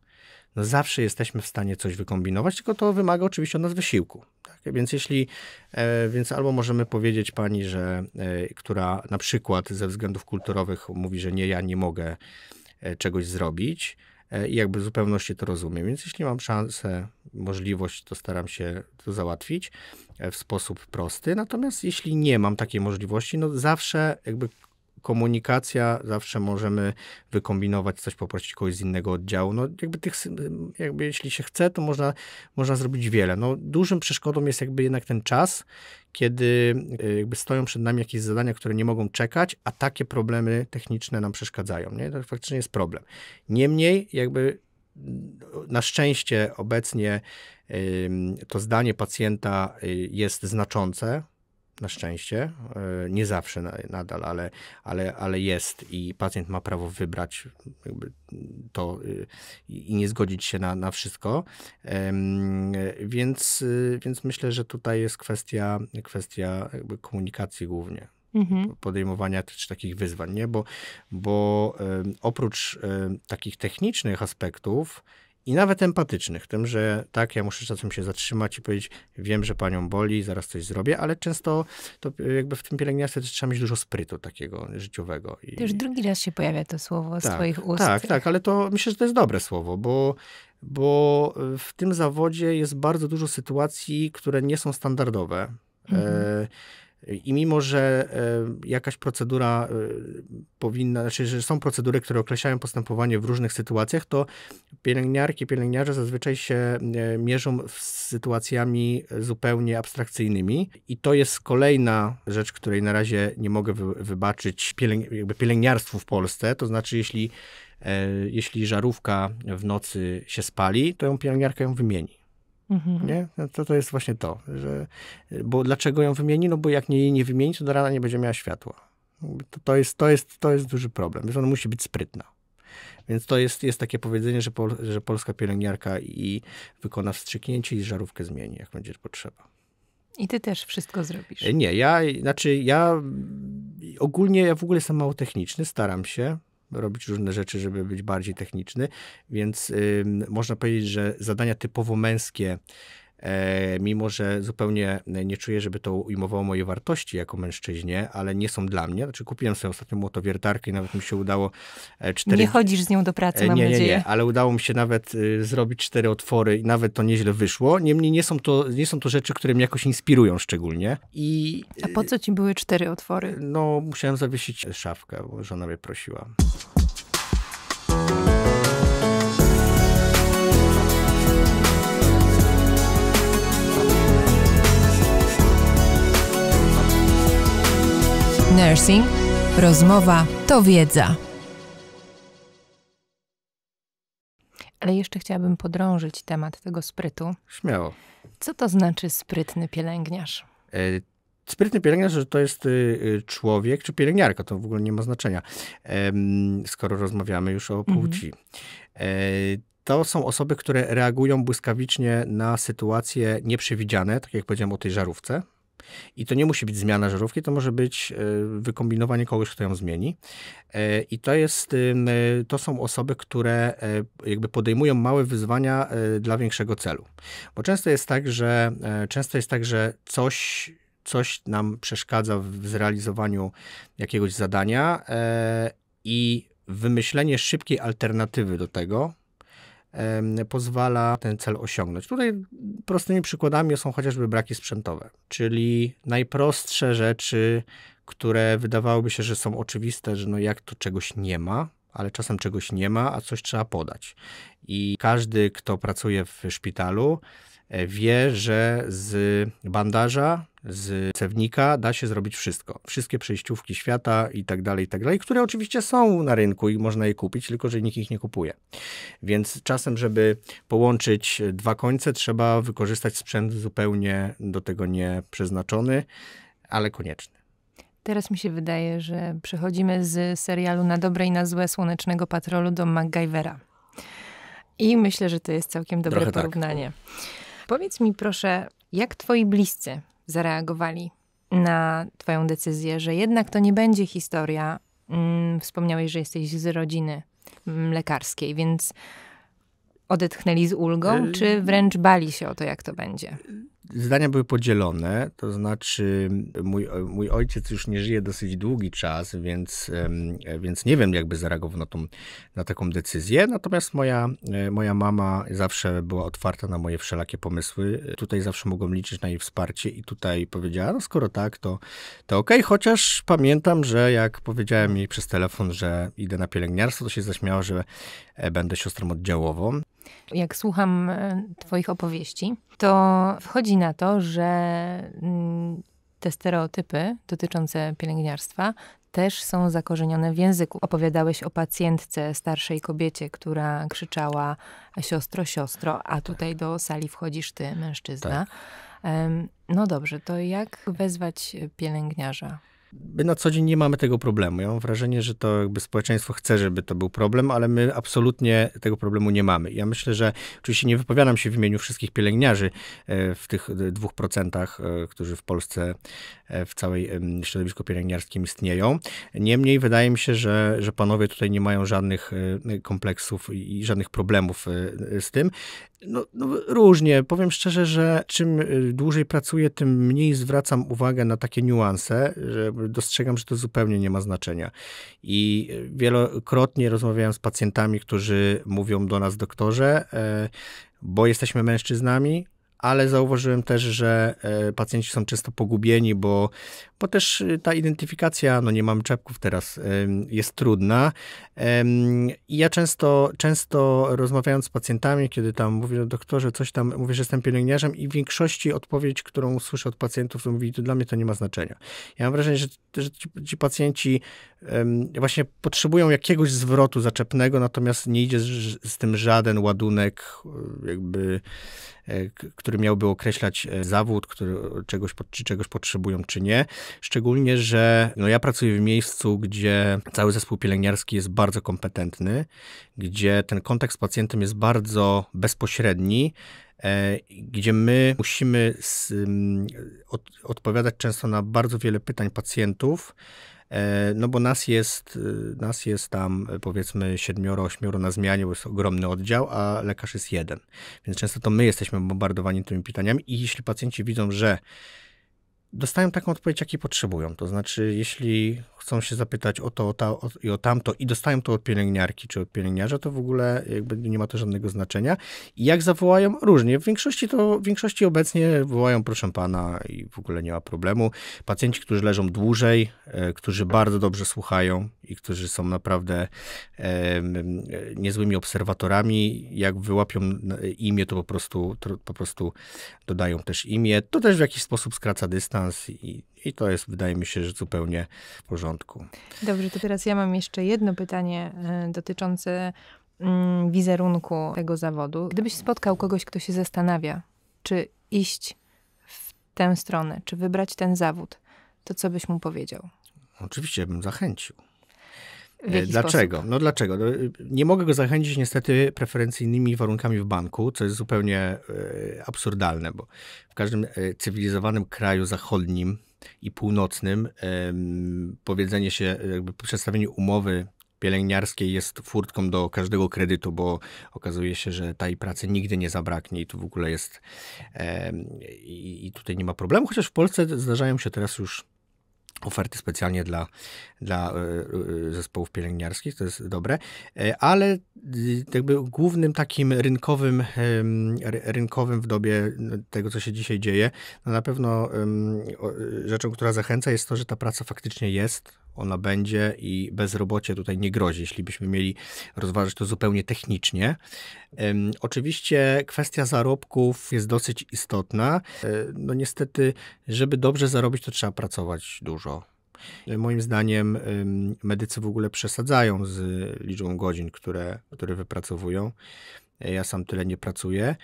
no zawsze jesteśmy w stanie coś wykombinować, tylko to wymaga oczywiście od nas wysiłku. Tak? Więc jeśli, e, więc albo możemy powiedzieć pani, że, e, która na przykład ze względów kulturowych mówi, że nie, ja nie mogę e, czegoś zrobić, i jakby w zupełności to rozumiem. Więc jeśli mam szansę, możliwość, to staram się to załatwić w sposób prosty. Natomiast jeśli nie mam takiej możliwości, no zawsze jakby komunikacja, zawsze możemy wykombinować coś, poprosić kogoś z innego oddziału. No jakby tych, jakby jeśli się chce, to można, można zrobić wiele. No dużym przeszkodą jest jakby jednak ten czas, kiedy y, jakby stoją przed nami jakieś zadania, które nie mogą czekać, a takie problemy techniczne nam przeszkadzają, nie? To faktycznie jest problem. Niemniej jakby y, na szczęście obecnie to zdanie pacjenta y, jest znaczące, na szczęście, e, nie zawsze nadal, ale, ale, ale jest i pacjent ma prawo wybrać to y, i nie zgodzić się na, na wszystko. Więc, y, więc myślę, że tutaj jest kwestia, kwestia komunikacji głównie. Mhm. Podejmowania też takich wyzwań, nie? bo, bo oprócz takich technicznych aspektów, i nawet empatycznych w tym, że tak, ja muszę czasem się zatrzymać i powiedzieć, wiem, że panią boli, zaraz coś zrobię, ale często to y, jakby w tym pielęgniarstwie też trzeba mieć dużo sprytu takiego życiowego. I... To już drugi raz się pojawia to słowo tak, z twoich ust. Tak, tak, ale to myślę, że to jest dobre słowo, bo bo y, w tym zawodzie jest bardzo dużo sytuacji, które nie są standardowe. Mhm. E, i mimo, że e, jakaś procedura e, powinna, znaczy, że są procedury, które określają postępowanie w różnych sytuacjach, to pielęgniarki, pielęgniarze zazwyczaj się e, mierzą z sytuacjami zupełnie abstrakcyjnymi. I to jest kolejna rzecz, której na razie nie mogę wybaczyć pielęg jakby pielęgniarstwu w Polsce. To znaczy, jeśli jeśli żarówka w nocy się spali, to ją pielęgniarka ją wymieni. Mhm. Nie? No to, to jest właśnie to, że, bo dlaczego ją wymieni? No bo jak nie jej nie wymieni, to do rana nie będzie miała światła. To, to, jest, to, jest, to jest duży problem, więc ona musi być sprytna. Więc to jest, jest takie powiedzenie, że, pol, że polska pielęgniarka i wykona wstrzyknięcie i żarówkę zmieni, jak będzie potrzeba. I ty też wszystko zrobisz. E, nie, ja, znaczy ja ogólnie, ja w ogóle jestem mało techniczny, staram się robić różne rzeczy, żeby być bardziej techniczny, więc można powiedzieć, że zadania typowo męskie E, mimo że zupełnie nie czuję, żeby to ujmowało moje wartości jako mężczyźnie, ale nie są dla mnie. Znaczy kupiłem sobie ostatnio młotowiertarkę i nawet mi się udało e, cztery... Nie chodzisz z nią do pracy, e, mam nie, nie, nadzieję. Nie, ale udało mi się nawet y, zrobić cztery otwory i nawet to nieźle wyszło. Niemniej nie są to, nie są to rzeczy, które mnie jakoś inspirują szczególnie. I... A po y, co ci były cztery otwory? No, musiałem zawiesić szafkę, bo żona mnie prosiła. Nursing. Rozmowa to wiedza. Ale jeszcze chciałabym podrążyć temat tego sprytu. Śmiało. Co to znaczy sprytny pielęgniarz? E, sprytny pielęgniarz to jest y, y, człowiek czy pielęgniarka, to w ogóle nie ma znaczenia, skoro rozmawiamy już o mhm. płci. E, to są osoby, które reagują błyskawicznie na sytuacje nieprzewidziane, tak jak powiedziałem o tej żarówce, i to nie musi być zmiana żarówki, to może być e, wykombinowanie kogoś, kto ją zmieni. E, I to jest, e, to są osoby, które jakby podejmują małe wyzwania dla większego celu. Bo często jest tak, że często jest tak, że coś coś nam przeszkadza w zrealizowaniu jakiegoś zadania i wymyślenie szybkiej alternatywy do tego pozwala ten cel osiągnąć. Tutaj prostymi przykładami są chociażby braki sprzętowe, czyli najprostsze rzeczy, które wydawałoby się, że są oczywiste, że no jak to czegoś nie ma, ale czasem czegoś nie ma, a coś trzeba podać. I każdy, kto pracuje w szpitalu, E, wie, że z bandaża, z cewnika da się zrobić wszystko. Wszystkie przejściówki świata i tak dalej, i tak dalej, które oczywiście są na rynku i można je kupić, tylko że nikt ich nie kupuje. Więc czasem, żeby połączyć dwa końce, trzeba wykorzystać sprzęt zupełnie do tego nie przeznaczony, ale konieczny. Teraz mi się wydaje, że przechodzimy z serialu na dobre i na złe Słonecznego Patrolu do MacGyvera. I myślę, że to jest całkiem dobre Trochę tak. porównanie. Tak. Powiedz mi proszę, jak twoi bliscy zareagowali na twoją decyzję, że jednak to nie będzie historia, mm, wspomniałeś, że jesteś z rodziny mm, lekarskiej, więc odetchnęli z ulgą, y, czy wręcz bali się o to, jak to będzie? zdania były podzielone, to znaczy mój, mój ojciec już nie żyje dosyć długi czas, więc, więc nie wiem, jakby zareagował na, tą, na taką decyzję. Natomiast moja, e, moja mama zawsze była otwarta na moje wszelakie pomysły. Tutaj zawsze mogłem liczyć na jej wsparcie i tutaj powiedziała, no skoro tak, to, to okej, okay. chociaż pamiętam, że jak powiedziałem jej przez telefon, że idę na pielęgniarstwo, to się zaśmiała, że e, będę siostrą oddziałową. Jak słucham e, Twoich opowieści, to wchodzi na to, że mm, te stereotypy dotyczące pielęgniarstwa też są zakorzenione w języku. Opowiadałeś o pacjentce, starszej kobiecie, która krzyczała siostro, siostro, a tak. tutaj tak. do sali wchodzisz ty, mężczyzna. Tak. No dobrze, to jak wezwać pielęgniarza? My na co dzień nie mamy tego problemu. Ja mam wrażenie, że to jakby społeczeństwo chce, żeby to był problem, ale my absolutnie tego problemu nie mamy. Ja myślę, że oczywiście nie wypowiadam się w imieniu wszystkich pielęgniarzy e, w tych dwóch procentach, e, którzy w Polsce e, w całej środowisku pielęgniarskim istnieją. Niemniej wydaje mi się, że, że panowie tutaj nie mają żadnych kompleksów i żadnych problemów z tym. No, no, różnie. Powiem szczerze, że czym y, dłużej pracuję, tym mniej zwracam uwagę na takie niuanse, że dostrzegam, że to zupełnie nie ma znaczenia. I y, wielokrotnie rozmawiałem z pacjentami, którzy mówią do nas, doktorze, e, bo jesteśmy mężczyznami, ale zauważyłem też, że e, pacjenci są często pogubieni, bo, bo też y, ta identyfikacja, no nie mamy czepków teraz, jest trudna. I ja często, często rozmawiając z pacjentami, kiedy tam mówię, doktorze, coś tam, mówię, że jestem pielęgniarzem i w większości odpowiedź, którą słyszę od pacjentów, to mówi, to dla mnie to nie ma znaczenia. Ja mam wrażenie, że, że ci, ci pacjenci właśnie potrzebują jakiegoś zwrotu zaczepnego, natomiast nie idzie z, z tym żaden ładunek e, jakby E, który miałby określać e, zawód, który, czegoś, czy czegoś potrzebują, czy nie. Szczególnie, że no ja pracuję w miejscu, gdzie cały zespół pielęgniarski jest bardzo kompetentny, gdzie ten kontakt z pacjentem jest bardzo bezpośredni, E, gdzie my musimy z, mm, od, odpowiadać często na bardzo wiele pytań pacjentów, e, no bo nas jest, y, nas jest tam y, powiedzmy siedmioro, ośmioro na zmianie, bo jest ogromny oddział, a lekarz jest jeden. Więc często to my jesteśmy bombardowani tymi pytaniami i jeśli pacjenci widzą, że dostają taką odpowiedź, jakiej potrzebują, to znaczy jeśli chcą się zapytać o to, o, ta, o, i o tamto i dostają to od pielęgniarki czy od pielęgniarza, to w ogóle jakby nie ma to żadnego znaczenia. I jak zawołają? Różnie. W większości to, w większości obecnie wołają proszę pana i w ogóle nie ma problemu. Pacjenci, którzy leżą dłużej, e, którzy bardzo dobrze słuchają i którzy są naprawdę e, niezłymi obserwatorami, jak wyłapią imię, to po prostu, to po prostu dodają też imię. To też w jakiś sposób skraca dystans i i to jest, wydaje mi się, że zupełnie w porządku. Dobrze, to teraz ja mam jeszcze jedno pytanie e, dotyczące mm, wizerunku tego zawodu. Gdybyś spotkał kogoś, kto się zastanawia, czy iść w tę stronę, czy wybrać ten zawód, to co byś mu powiedział? Oczywiście bym zachęcił. E, dlaczego? Sposób? No dlaczego? No, y, nie mogę go zachęcić niestety preferencyjnymi warunkami w banku, co jest zupełnie e, absurdalne, bo w każdym cywilizowanym kraju zachodnim i północnym powiedzenie się, jakby przedstawienie umowy pielęgniarskiej jest furtką do każdego kredytu, bo okazuje się, że tej pracy nigdy nie zabraknie i tu w ogóle jest i tutaj nie ma problemu, chociaż w Polsce zdarzają się teraz już oferty specjalnie dla, dla e, e, zespołów pielęgniarskich, to jest dobre, e, ale y, jakby głównym takim rynkowym, rynkowym w dobie no, tego, co się dzisiaj dzieje, no na pewno rzeczą, która zachęca jest to, że ta praca faktycznie jest, ona będzie i bezrobocie tutaj nie grozi, jeśli byśmy mieli rozważyć to zupełnie technicznie. Oczywiście kwestia zarobków jest dosyć istotna. E, no niestety, żeby dobrze zarobić, to trzeba pracować dużo. E, moim zdaniem medycy w ogóle przesadzają z liczbą godzin, które, które wypracowują. E, ja sam tyle nie pracuję,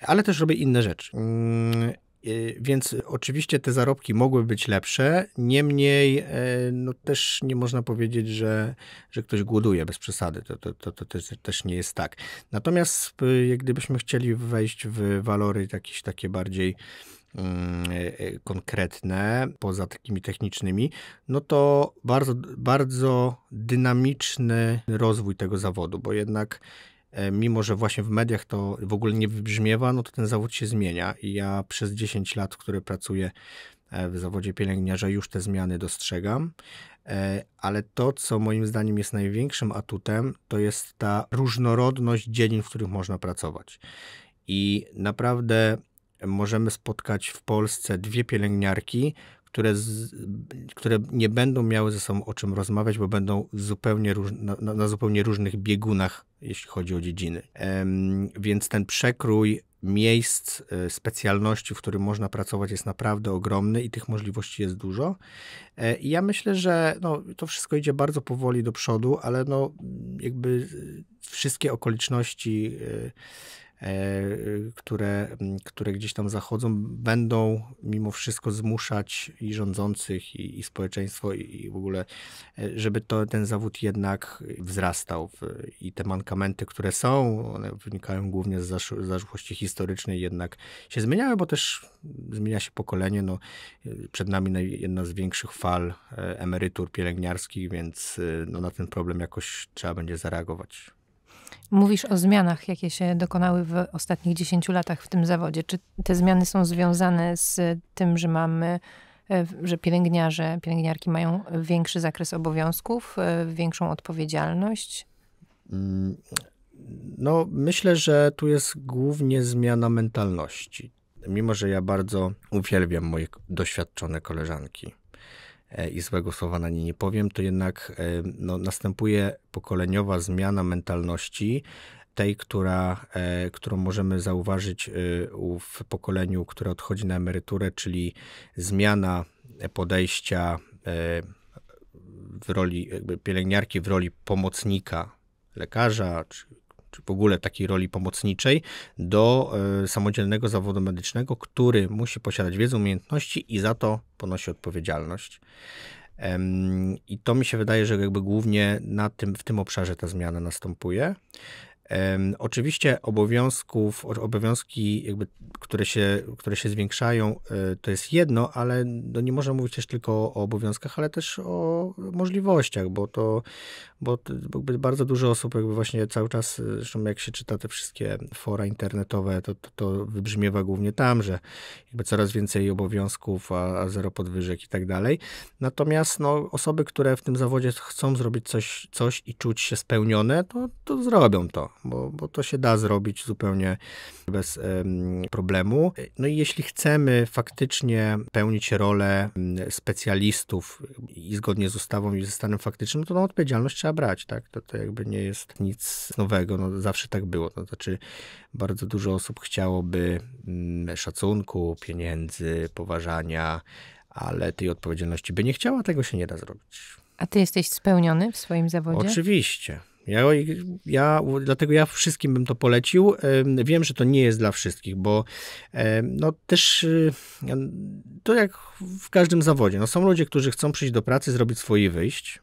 ale też robię inne rzeczy. Mm, Y, więc oczywiście te zarobki mogły być lepsze, niemniej e, no też nie można powiedzieć, że, że ktoś głoduje bez przesady. To, to, to, to też, też nie jest tak. Natomiast y, gdybyśmy chcieli wejść w walory jakieś takie bardziej mm, e, e, konkretne, poza takimi technicznymi, no to bardzo, bardzo dynamiczny rozwój tego zawodu, bo jednak E, mimo że właśnie w mediach to w ogóle nie wybrzmiewa, no to ten zawód się zmienia. I ja przez 10 lat, które pracuję e, w zawodzie pielęgniarza, już te zmiany dostrzegam. E, ale to, co moim zdaniem jest największym atutem, to jest ta różnorodność dziedzin, w których można pracować. I naprawdę możemy spotkać w Polsce dwie pielęgniarki, które, z, które nie będą miały ze sobą o czym rozmawiać, bo będą zupełnie róż, na, na, zupełnie różnych biegunach, jeśli chodzi o dziedziny. więc ten przekrój miejsc, e, specjalności, w którym można pracować jest naprawdę ogromny i tych możliwości jest dużo. E, I ja myślę, że no, to wszystko idzie bardzo powoli do przodu, ale no, jakby wszystkie okoliczności e, E, które, które gdzieś tam zachodzą, będą mimo wszystko zmuszać i rządzących, i, i społeczeństwo, i, i, w ogóle, e, żeby to, ten zawód jednak wzrastał. W, I te mankamenty, które są, one wynikają głównie z zażłości historycznej, jednak się zmieniają, bo też zmienia się pokolenie. No, e, przed nami jedna z większych fal emerytur pielęgniarskich, więc no, na ten problem jakoś trzeba będzie zareagować. Mówisz o zmianach, jakie się dokonały w ostatnich 10 latach w tym zawodzie. Czy te zmiany są związane z tym, że mamy, e, że pielęgniarze, pielęgniarki mają większy zakres obowiązków, e, większą odpowiedzialność? Mm, no, myślę, że tu jest głównie zmiana mentalności. Mimo, że ja bardzo uwielbiam moje doświadczone koleżanki, E, i złego słowa na nie nie powiem, to jednak e, no, następuje pokoleniowa zmiana mentalności, tej, która, e, którą możemy zauważyć w pokoleniu, które odchodzi na emeryturę, czyli zmiana podejścia w roli pielęgniarki, w roli pomocnika lekarza czy czy w ogóle takiej roli pomocniczej, do e, samodzielnego zawodu medycznego, który musi posiadać wiedzę, umiejętności i za to ponosi odpowiedzialność. I to mi się wydaje, że jakby głównie na tym, w tym obszarze ta zmiana następuje. Oczywiście obowiązków, obowiązki, jakby, które, się, które się zwiększają, e, to jest jedno, ale no nie można mówić też tylko o obowiązkach, ale też o możliwościach, bo to bo bardzo dużo osób jakby właśnie cały czas, e, zresztą jak się czyta te wszystkie fora internetowe, to, to, to wybrzmiewa głównie tam, że jakby coraz więcej obowiązków, a, a zero podwyżek i tak dalej. Natomiast no, osoby, które w tym zawodzie chcą zrobić coś, coś i czuć się spełnione, to, to zrobią to bo, bo to się da zrobić zupełnie bez problemu. No i jeśli chcemy faktycznie pełnić rolę specjalistów i zgodnie z ustawą i ze stanem faktycznym, to tą odpowiedzialność trzeba brać, tak? To, to jakby nie jest nic nowego, no zawsze tak było. No, to znaczy bardzo dużo osób chciałoby mm, szacunku, pieniędzy, poważania, ale tej odpowiedzialności by nie chciała, tego się nie da zrobić. A ty jesteś spełniony w swoim zawodzie? Oczywiście. Ja, ja, dlatego ja wszystkim bym to polecił. Wiem, że to nie jest dla wszystkich, bo no też to jak w każdym zawodzie. No są ludzie, którzy chcą przyjść do pracy, zrobić swoje wyjść.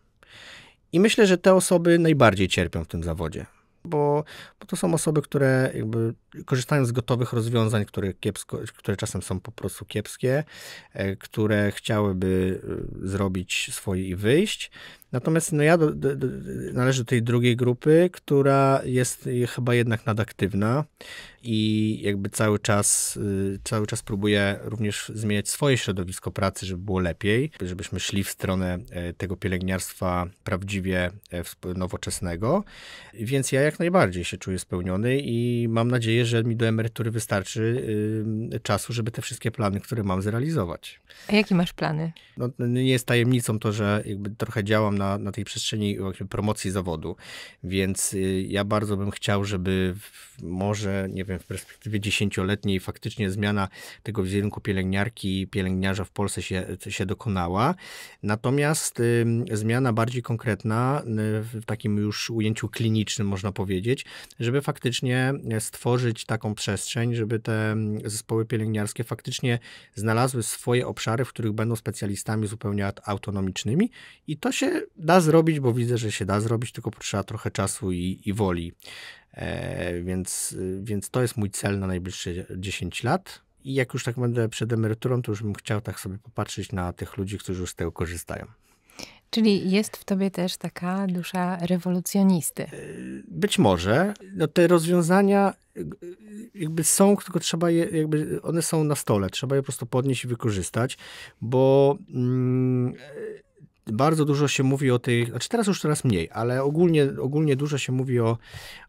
I myślę, że te osoby najbardziej cierpią w tym zawodzie, bo, bo to są osoby, które jakby korzystając z gotowych rozwiązań, które, kiepsko, które czasem są po prostu kiepskie, e, które chciałyby e, zrobić swoje i wyjść. Natomiast no ja do, do, do, należę do tej drugiej grupy, która jest e, chyba jednak nadaktywna i jakby cały czas, cały czas próbuje również zmieniać swoje środowisko pracy, żeby było lepiej, żebyśmy szli w stronę tego pielęgniarstwa prawdziwie nowoczesnego. Więc ja jak najbardziej się czuję spełniony i mam nadzieję, że mi do emerytury wystarczy y, czasu, żeby te wszystkie plany, które mam, zrealizować. A jakie masz plany? No, nie jest tajemnicą to, że jakby trochę działam na, na tej przestrzeni promocji zawodu, więc y, ja bardzo bym chciał, żeby w, może, nie wiem, w perspektywie dziesięcioletniej faktycznie zmiana tego wizerunku pielęgniarki, pielęgniarza w Polsce się, się dokonała. Natomiast y, zmiana bardziej konkretna w takim już ujęciu klinicznym, można powiedzieć, żeby faktycznie e, stworzyć stworzyć taką przestrzeń, żeby te mm, zespoły pielęgniarskie faktycznie znalazły swoje obszary, w których będą specjalistami zupełnie autonomicznymi. I to się da zrobić, bo widzę, że się da zrobić, tylko potrzeba trochę czasu i, i woli. E, więc, więc to jest mój cel na najbliższe 10 lat. I jak już tak będę przed emeryturą, to już bym chciał tak sobie popatrzeć na tych ludzi, którzy już z tego korzystają. Czyli jest w tobie też taka dusza rewolucjonisty. E, być może. No te rozwiązania e, jakby są, tylko trzeba je, jakby one są na stole, trzeba je po prostu podnieść i wykorzystać, bo mm, e, bardzo dużo się mówi o tych, znaczy teraz już coraz mniej, ale ogólnie, ogólnie dużo się mówi o,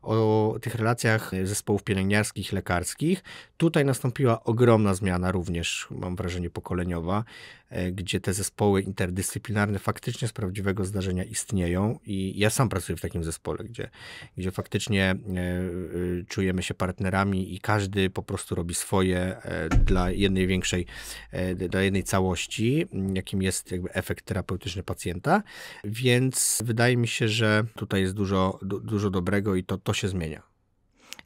o tych relacjach zespołów pielęgniarskich, lekarskich. Tutaj nastąpiła ogromna zmiana, również mam wrażenie pokoleniowa, e, gdzie te zespoły interdyscyplinarne faktycznie z prawdziwego zdarzenia istnieją i ja sam pracuję w takim zespole, gdzie, gdzie faktycznie e, e, czujemy się partnerami i każdy po prostu robi swoje dla jednej większej, dla jednej całości, jakim jest jakby efekt terapeutyczny pacjenta, więc wydaje mi się, że tutaj jest dużo, dużo dobrego i to, to się zmienia.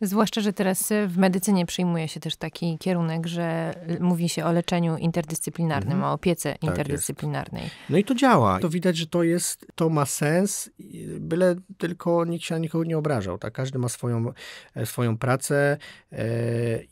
Zwłaszcza, że teraz e, w medycynie przyjmuje się też taki kierunek, że e, mówi się o leczeniu interdyscyplinarnym, mhm. o opiece tak interdyscyplinarnej. Jest. No i to działa. To widać, że to jest, to ma sens, byle tylko nikt się na nikogo nie obrażał. Tak? Każdy ma swoją, e, swoją pracę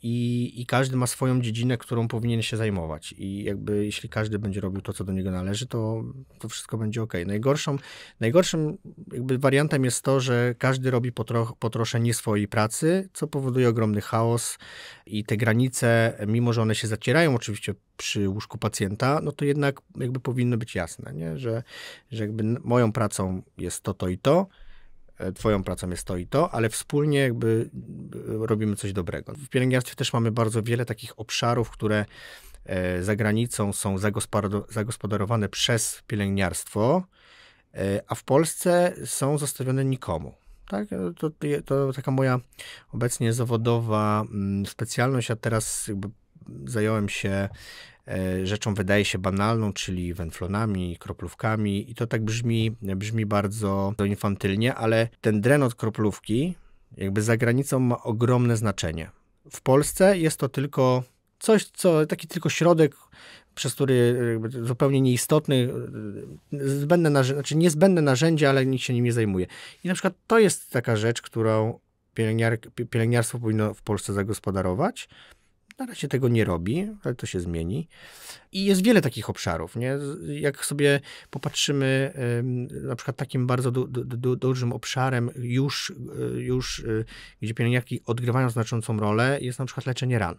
i, i każdy ma swoją dziedzinę, którą powinien się zajmować. I jakby jeśli każdy będzie robił to, co do niego należy, to, to wszystko będzie ok. Najgorszą, najgorszym jakby wariantem jest to, że każdy robi po, tro, po trosze nie swojej pracy, co powoduje ogromny chaos i te granice, mimo że one się zacierają oczywiście przy łóżku pacjenta, no to jednak jakby powinno być jasne, nie? Że, że jakby moją pracą jest to, to i to, e, twoją pracą jest to i to, ale wspólnie jakby e, robimy coś dobrego. W pielęgniarstwie też mamy bardzo wiele takich obszarów, które e, za granicą są zagospodarowane przez pielęgniarstwo, a w Polsce są zostawione nikomu. Tak? E, to, to taka moja obecnie zawodowa mm, specjalność, a teraz jakby zająłem się e, rzeczą wydaje się banalną, czyli węflonami, kroplówkami i to tak brzmi, brzmi bardzo infantylnie, ale ten dren od kroplówki jakby za granicą ma ogromne znaczenie. W Polsce jest to tylko coś, co taki tylko środek przez który e, zupełnie nieistotny, e, zbędne narzędzia, znaczy niezbędne narzędzia, ale nikt się nim nie zajmuje. I na przykład to jest taka rzecz, którą pielęgniar, pielęgniarstwo powinno w Polsce zagospodarować. Na razie tego nie robi, ale to się zmieni. I jest wiele takich obszarów. Nie? Jak sobie popatrzymy, na przykład takim bardzo du, du, dużym obszarem, już, e, już gdzie pielęgniarki odgrywają znaczącą rolę, jest na przykład leczenie ran.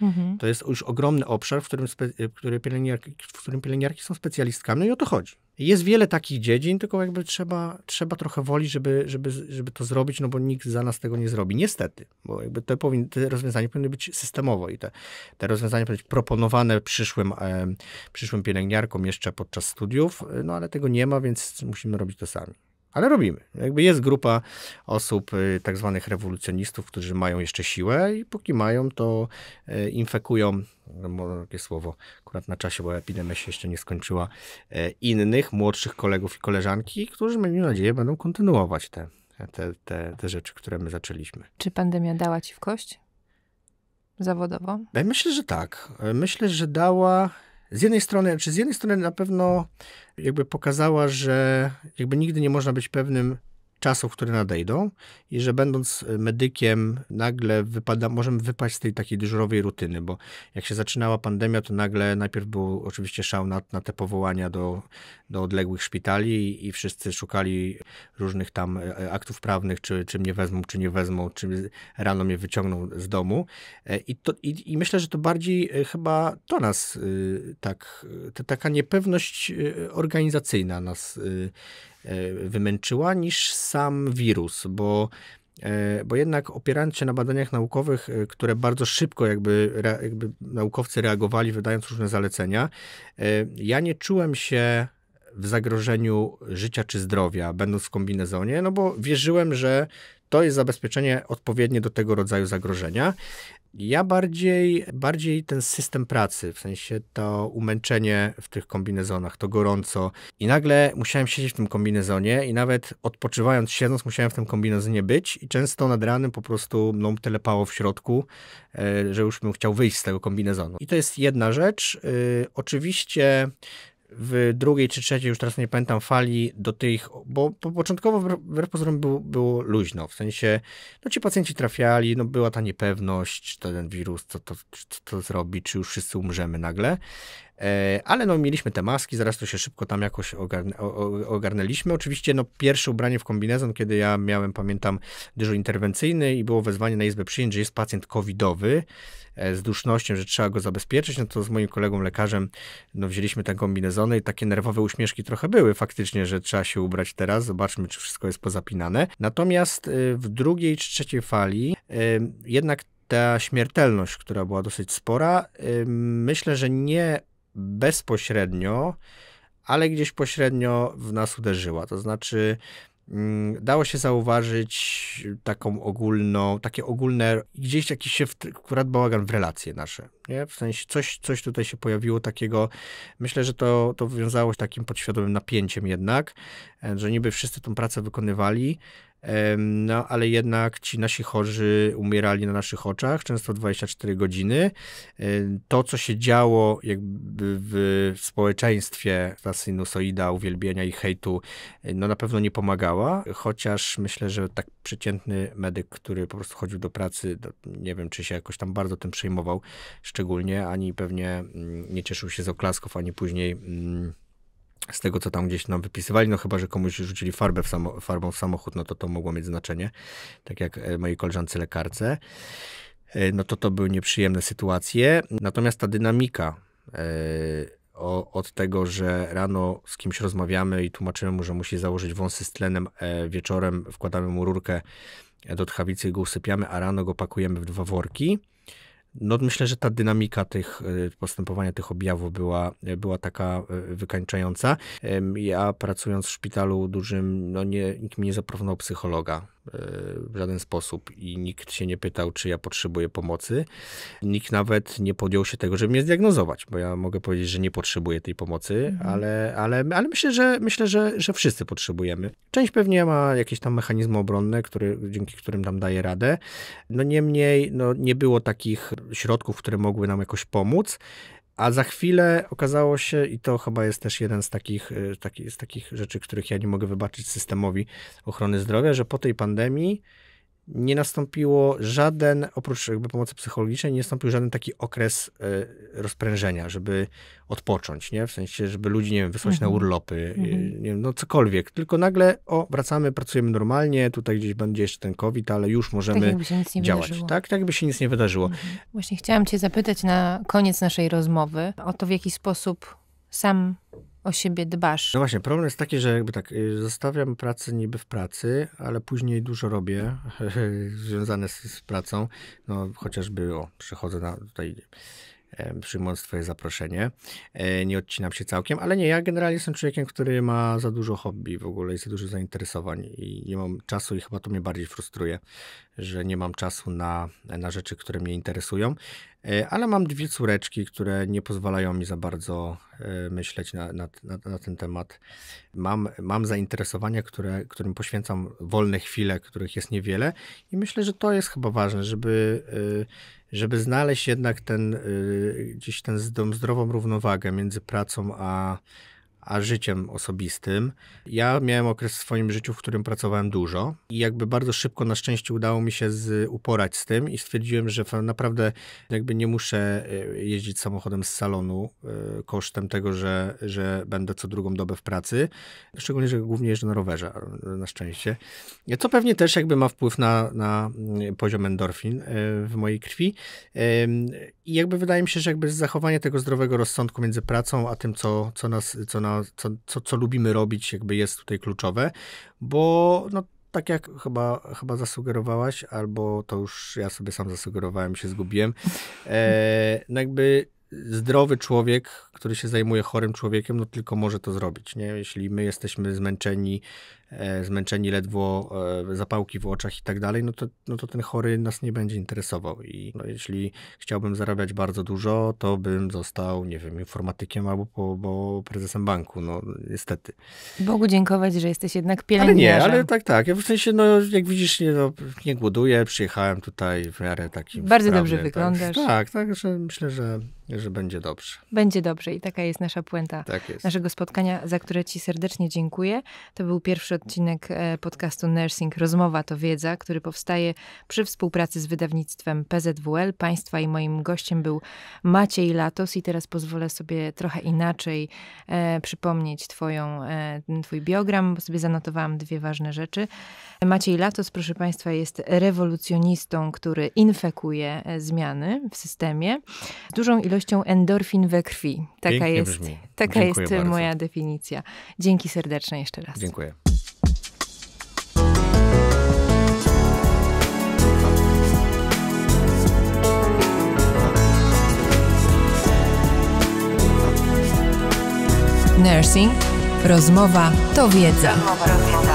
Mhm. To jest już ogromny obszar, w którym, który pielęgniarki, w którym pielęgniarki są specjalistkami, no i o to chodzi. Jest wiele takich dziedzin, tylko jakby trzeba, trzeba trochę woli, żeby, żeby, żeby to zrobić, no bo nikt za nas tego nie zrobi. Niestety, bo jakby te, powin, te rozwiązania powinny być systemowo i te, te rozwiązania powinny być proponowane przyszłym, e, przyszłym pielęgniarkom jeszcze podczas studiów, no ale tego nie ma, więc musimy robić to sami. Ale robimy. Jakby jest grupa osób, y, tak zwanych rewolucjonistów, którzy mają jeszcze siłę i póki mają, to y, infekują, no, takie słowo akurat na czasie, bo epidemia się jeszcze nie skończyła, y, innych młodszych kolegów i koleżanki, którzy, miejmy nadzieję, będą kontynuować te, te, te, te rzeczy, które my zaczęliśmy. Czy pandemia dała ci w kość? Zawodowo? myślę, że tak. Myślę, że dała z jednej strony, czy z jednej strony na pewno jakby pokazała, że jakby nigdy nie można być pewnym, czasów, które nadejdą i że będąc e, medykiem nagle wypada, możemy wypaść z tej takiej dyżurowej rutyny, bo jak się zaczynała pandemia, to nagle najpierw był oczywiście szał na, na te powołania do, do odległych szpitali i wszyscy szukali różnych tam e, e, aktów prawnych, czy, czy mnie wezmą, czy nie wezmą, czy rano mnie wyciągną z domu. I, to, i, i myślę, że to bardziej chyba to nas tak, to taka niepewność organizacyjna nas E, wymęczyła niż sam wirus, bo e, bo jednak opierając się na badaniach naukowych, e, które bardzo szybko jakby, jakby naukowcy reagowali, wydając różne zalecenia, ja nie czułem się w zagrożeniu życia czy zdrowia, będąc w kombinezonie, no bo wierzyłem, że to jest zabezpieczenie odpowiednie do tego rodzaju zagrożenia. Ja bardziej, bardziej ten system pracy, w sensie to umęczenie w tych kombinezonach, to gorąco. I nagle musiałem siedzieć w tym kombinezonie i nawet odpoczywając, siedząc, musiałem w tym kombinezonie być i często nad ranem po prostu mną telepało w środku, e, że już bym chciał wyjść z tego kombinezonu. I to jest jedna rzecz. E, oczywiście w drugiej czy trzeciej, już teraz nie pamiętam, fali do tych, bo początkowo w pozorom było, było luźno, w sensie, no ci pacjenci trafiali, no była ta niepewność, czy ten wirus, co to, to, to, to zrobi, czy już wszyscy umrzemy nagle, E, ale no, mieliśmy te maski, zaraz to się szybko tam jakoś ogarnęliśmy. Oczywiście no, pierwsze ubranie w kombinezon, kiedy ja miałem, pamiętam, dyżur interwencyjny i było wezwanie na izbę przyjęć, że jest pacjent covidowy e, z dusznością, że trzeba go zabezpieczyć, no to z moim kolegą lekarzem no, wzięliśmy te kombinezony i takie nerwowe uśmieszki trochę były faktycznie, że trzeba się ubrać teraz, zobaczmy, czy wszystko jest pozapinane. Natomiast e, w drugiej czy trzeciej fali jednak ta śmiertelność, która była dosyć spora, myślę, że nie bezpośrednio, ale gdzieś pośrednio w nas uderzyła. To znaczy, mm, dało się zauważyć taką ogólną, takie ogólne, gdzieś jakiś się akurat bałagan w relacje nasze, nie? W sensie coś, coś tutaj się pojawiło takiego, myślę, że to, to wiązało się takim podświadomym napięciem jednak, e, że niby wszyscy tą pracę wykonywali, no, ale jednak ci nasi chorzy umierali na naszych oczach, często 24 godziny. To, co się działo jakby w społeczeństwie, ta sinusoida uwielbienia i hejtu, no na pewno nie pomagała, chociaż myślę, że tak przeciętny medyk, który po prostu chodził do pracy, nie wiem, czy się jakoś tam bardzo tym przejmował szczególnie, ani pewnie mm, nie cieszył się z oklasków, ani później mm, z tego, co tam gdzieś nam wypisywali, no chyba, że komuś rzucili farbę w samo, farbą w samochód, no to to mogło mieć znaczenie, tak jak e, mojej koleżance lekarce. E, no to to były nieprzyjemne sytuacje. Natomiast ta dynamika e, o, od tego, że rano z kimś rozmawiamy i tłumaczymy mu, że musi założyć wąsy z tlenem, wieczorem wkładamy mu rurkę do tchawicy i go usypiamy, a rano go pakujemy w dwa worki, no myślę, że ta dynamika tych e, postępowania tych objawów była, e, była taka e, wykańczająca. Ja pracując w szpitalu dużym, no nie, nikt mi nie zaproponował psychologa. E, w żaden sposób i nikt się nie pytał, czy ja potrzebuję pomocy. Nikt nawet nie podjął się tego, żeby mnie zdiagnozować, bo ja mogę powiedzieć, że nie potrzebuję tej pomocy, mhm. ale, ale, ale myślę, że myślę, że, że wszyscy potrzebujemy. Część pewnie ma jakieś tam mechanizmy obronne, który, dzięki którym nam daje radę. No niemniej no, nie było takich środków, które mogły nam jakoś pomóc. A za chwilę okazało się, i to chyba jest też jeden z takich, y, taki, z takich rzeczy, których ja nie mogę wybaczyć systemowi ochrony zdrowia, że po tej pandemii nie nastąpiło żaden, oprócz jakby pomocy psychologicznej, nie nastąpił żaden taki okres e, rozprężenia, żeby odpocząć, nie? W sensie, żeby ludzi, nie wiem, wysłać mhm. na urlopy, e, mhm. wiem, no cokolwiek. Tylko nagle, o, wracamy, pracujemy normalnie, tutaj gdzieś będzie jeszcze ten COVID, ale już możemy tak działać. Wydarzyło. Tak, tak by się nic nie wydarzyło. Mhm. Właśnie chciałam cię zapytać na koniec naszej rozmowy o to, w jaki sposób sam o siebie dbasz. No właśnie, problem jest taki, że jakby tak, y, zostawiam pracę niby w pracy, ale później dużo robię związane z, z, pracą. No chociażby, o, przychodzę na tutaj przyjmując twoje zaproszenie. E, nie odcinam się całkiem, ale nie, ja generalnie jestem człowiekiem, który ma za dużo hobby w ogóle i za dużo zainteresowań i nie mam czasu i chyba to mnie bardziej frustruje, że nie mam czasu na, na rzeczy, które mnie interesują, e, ale mam dwie córeczki, które nie pozwalają mi za bardzo e, myśleć na, na, na ten temat. Mam, mam zainteresowania, które, którym poświęcam wolne chwile, których jest niewiele i myślę, że to jest chyba ważne, żeby, e, żeby znaleźć jednak ten, gdzieś tę zdrową równowagę między pracą a a życiem osobistym. Ja miałem okres w swoim życiu, w którym pracowałem dużo i jakby bardzo szybko na szczęście udało mi się z, uporać z tym i stwierdziłem, że naprawdę jakby nie muszę e, jeździć samochodem z salonu e, kosztem tego, że, że będę co drugą dobę w pracy. Szczególnie, że głównie jeżdżę na rowerze na szczęście. E, co pewnie też jakby ma wpływ na, na mm, poziom endorfin w mojej krwi. I jakby wydaje mi się, że jakby zachowanie tego zdrowego rozsądku między pracą a tym, co, co, nas, co, na, co, co, co lubimy robić, jakby jest tutaj kluczowe, bo no, tak jak chyba, chyba zasugerowałaś, albo to już ja sobie sam zasugerowałem, się zgubiłem, e, no jakby zdrowy człowiek, który się zajmuje chorym człowiekiem, no tylko może to zrobić. Nie? Jeśli my jesteśmy zmęczeni, e, zmęczeni ledwo e, zapałki w oczach i tak dalej, no to, no to ten chory nas nie będzie interesował. I no, jeśli chciałbym zarabiać bardzo dużo, to bym został, nie wiem, informatykiem albo po, bo prezesem banku. No niestety. Bogu dziękować, że jesteś jednak pielęgniarzem. Ale nie, ale tak, tak. Ja w sensie, no jak widzisz, nie, no, nie głoduję, przyjechałem tutaj w miarę takim... Bardzo sprawnie, dobrze tak, wyglądasz. Tak, tak, że myślę, że że będzie dobrze. Będzie dobrze i taka jest nasza puenta tak jest. naszego spotkania, za które Ci serdecznie dziękuję. To był pierwszy odcinek e, podcastu Nursing Rozmowa to Wiedza, który powstaje przy współpracy z wydawnictwem PZWL Państwa i moim gościem był Maciej Latos i teraz pozwolę sobie trochę inaczej e, przypomnieć twoją, e, Twój biogram, bo sobie zanotowałam dwie ważne rzeczy. Maciej Latos, proszę Państwa, jest rewolucjonistą, który infekuje e, zmiany w systemie. Z dużą ilością ilością endorfin we krwi. Taka Pięknie jest, brzmi. taka jest moja definicja. Dzięki serdeczne jeszcze raz. Dziękuję. Nursing. Rozmowa to wiedza. Rozmowa to wiedza.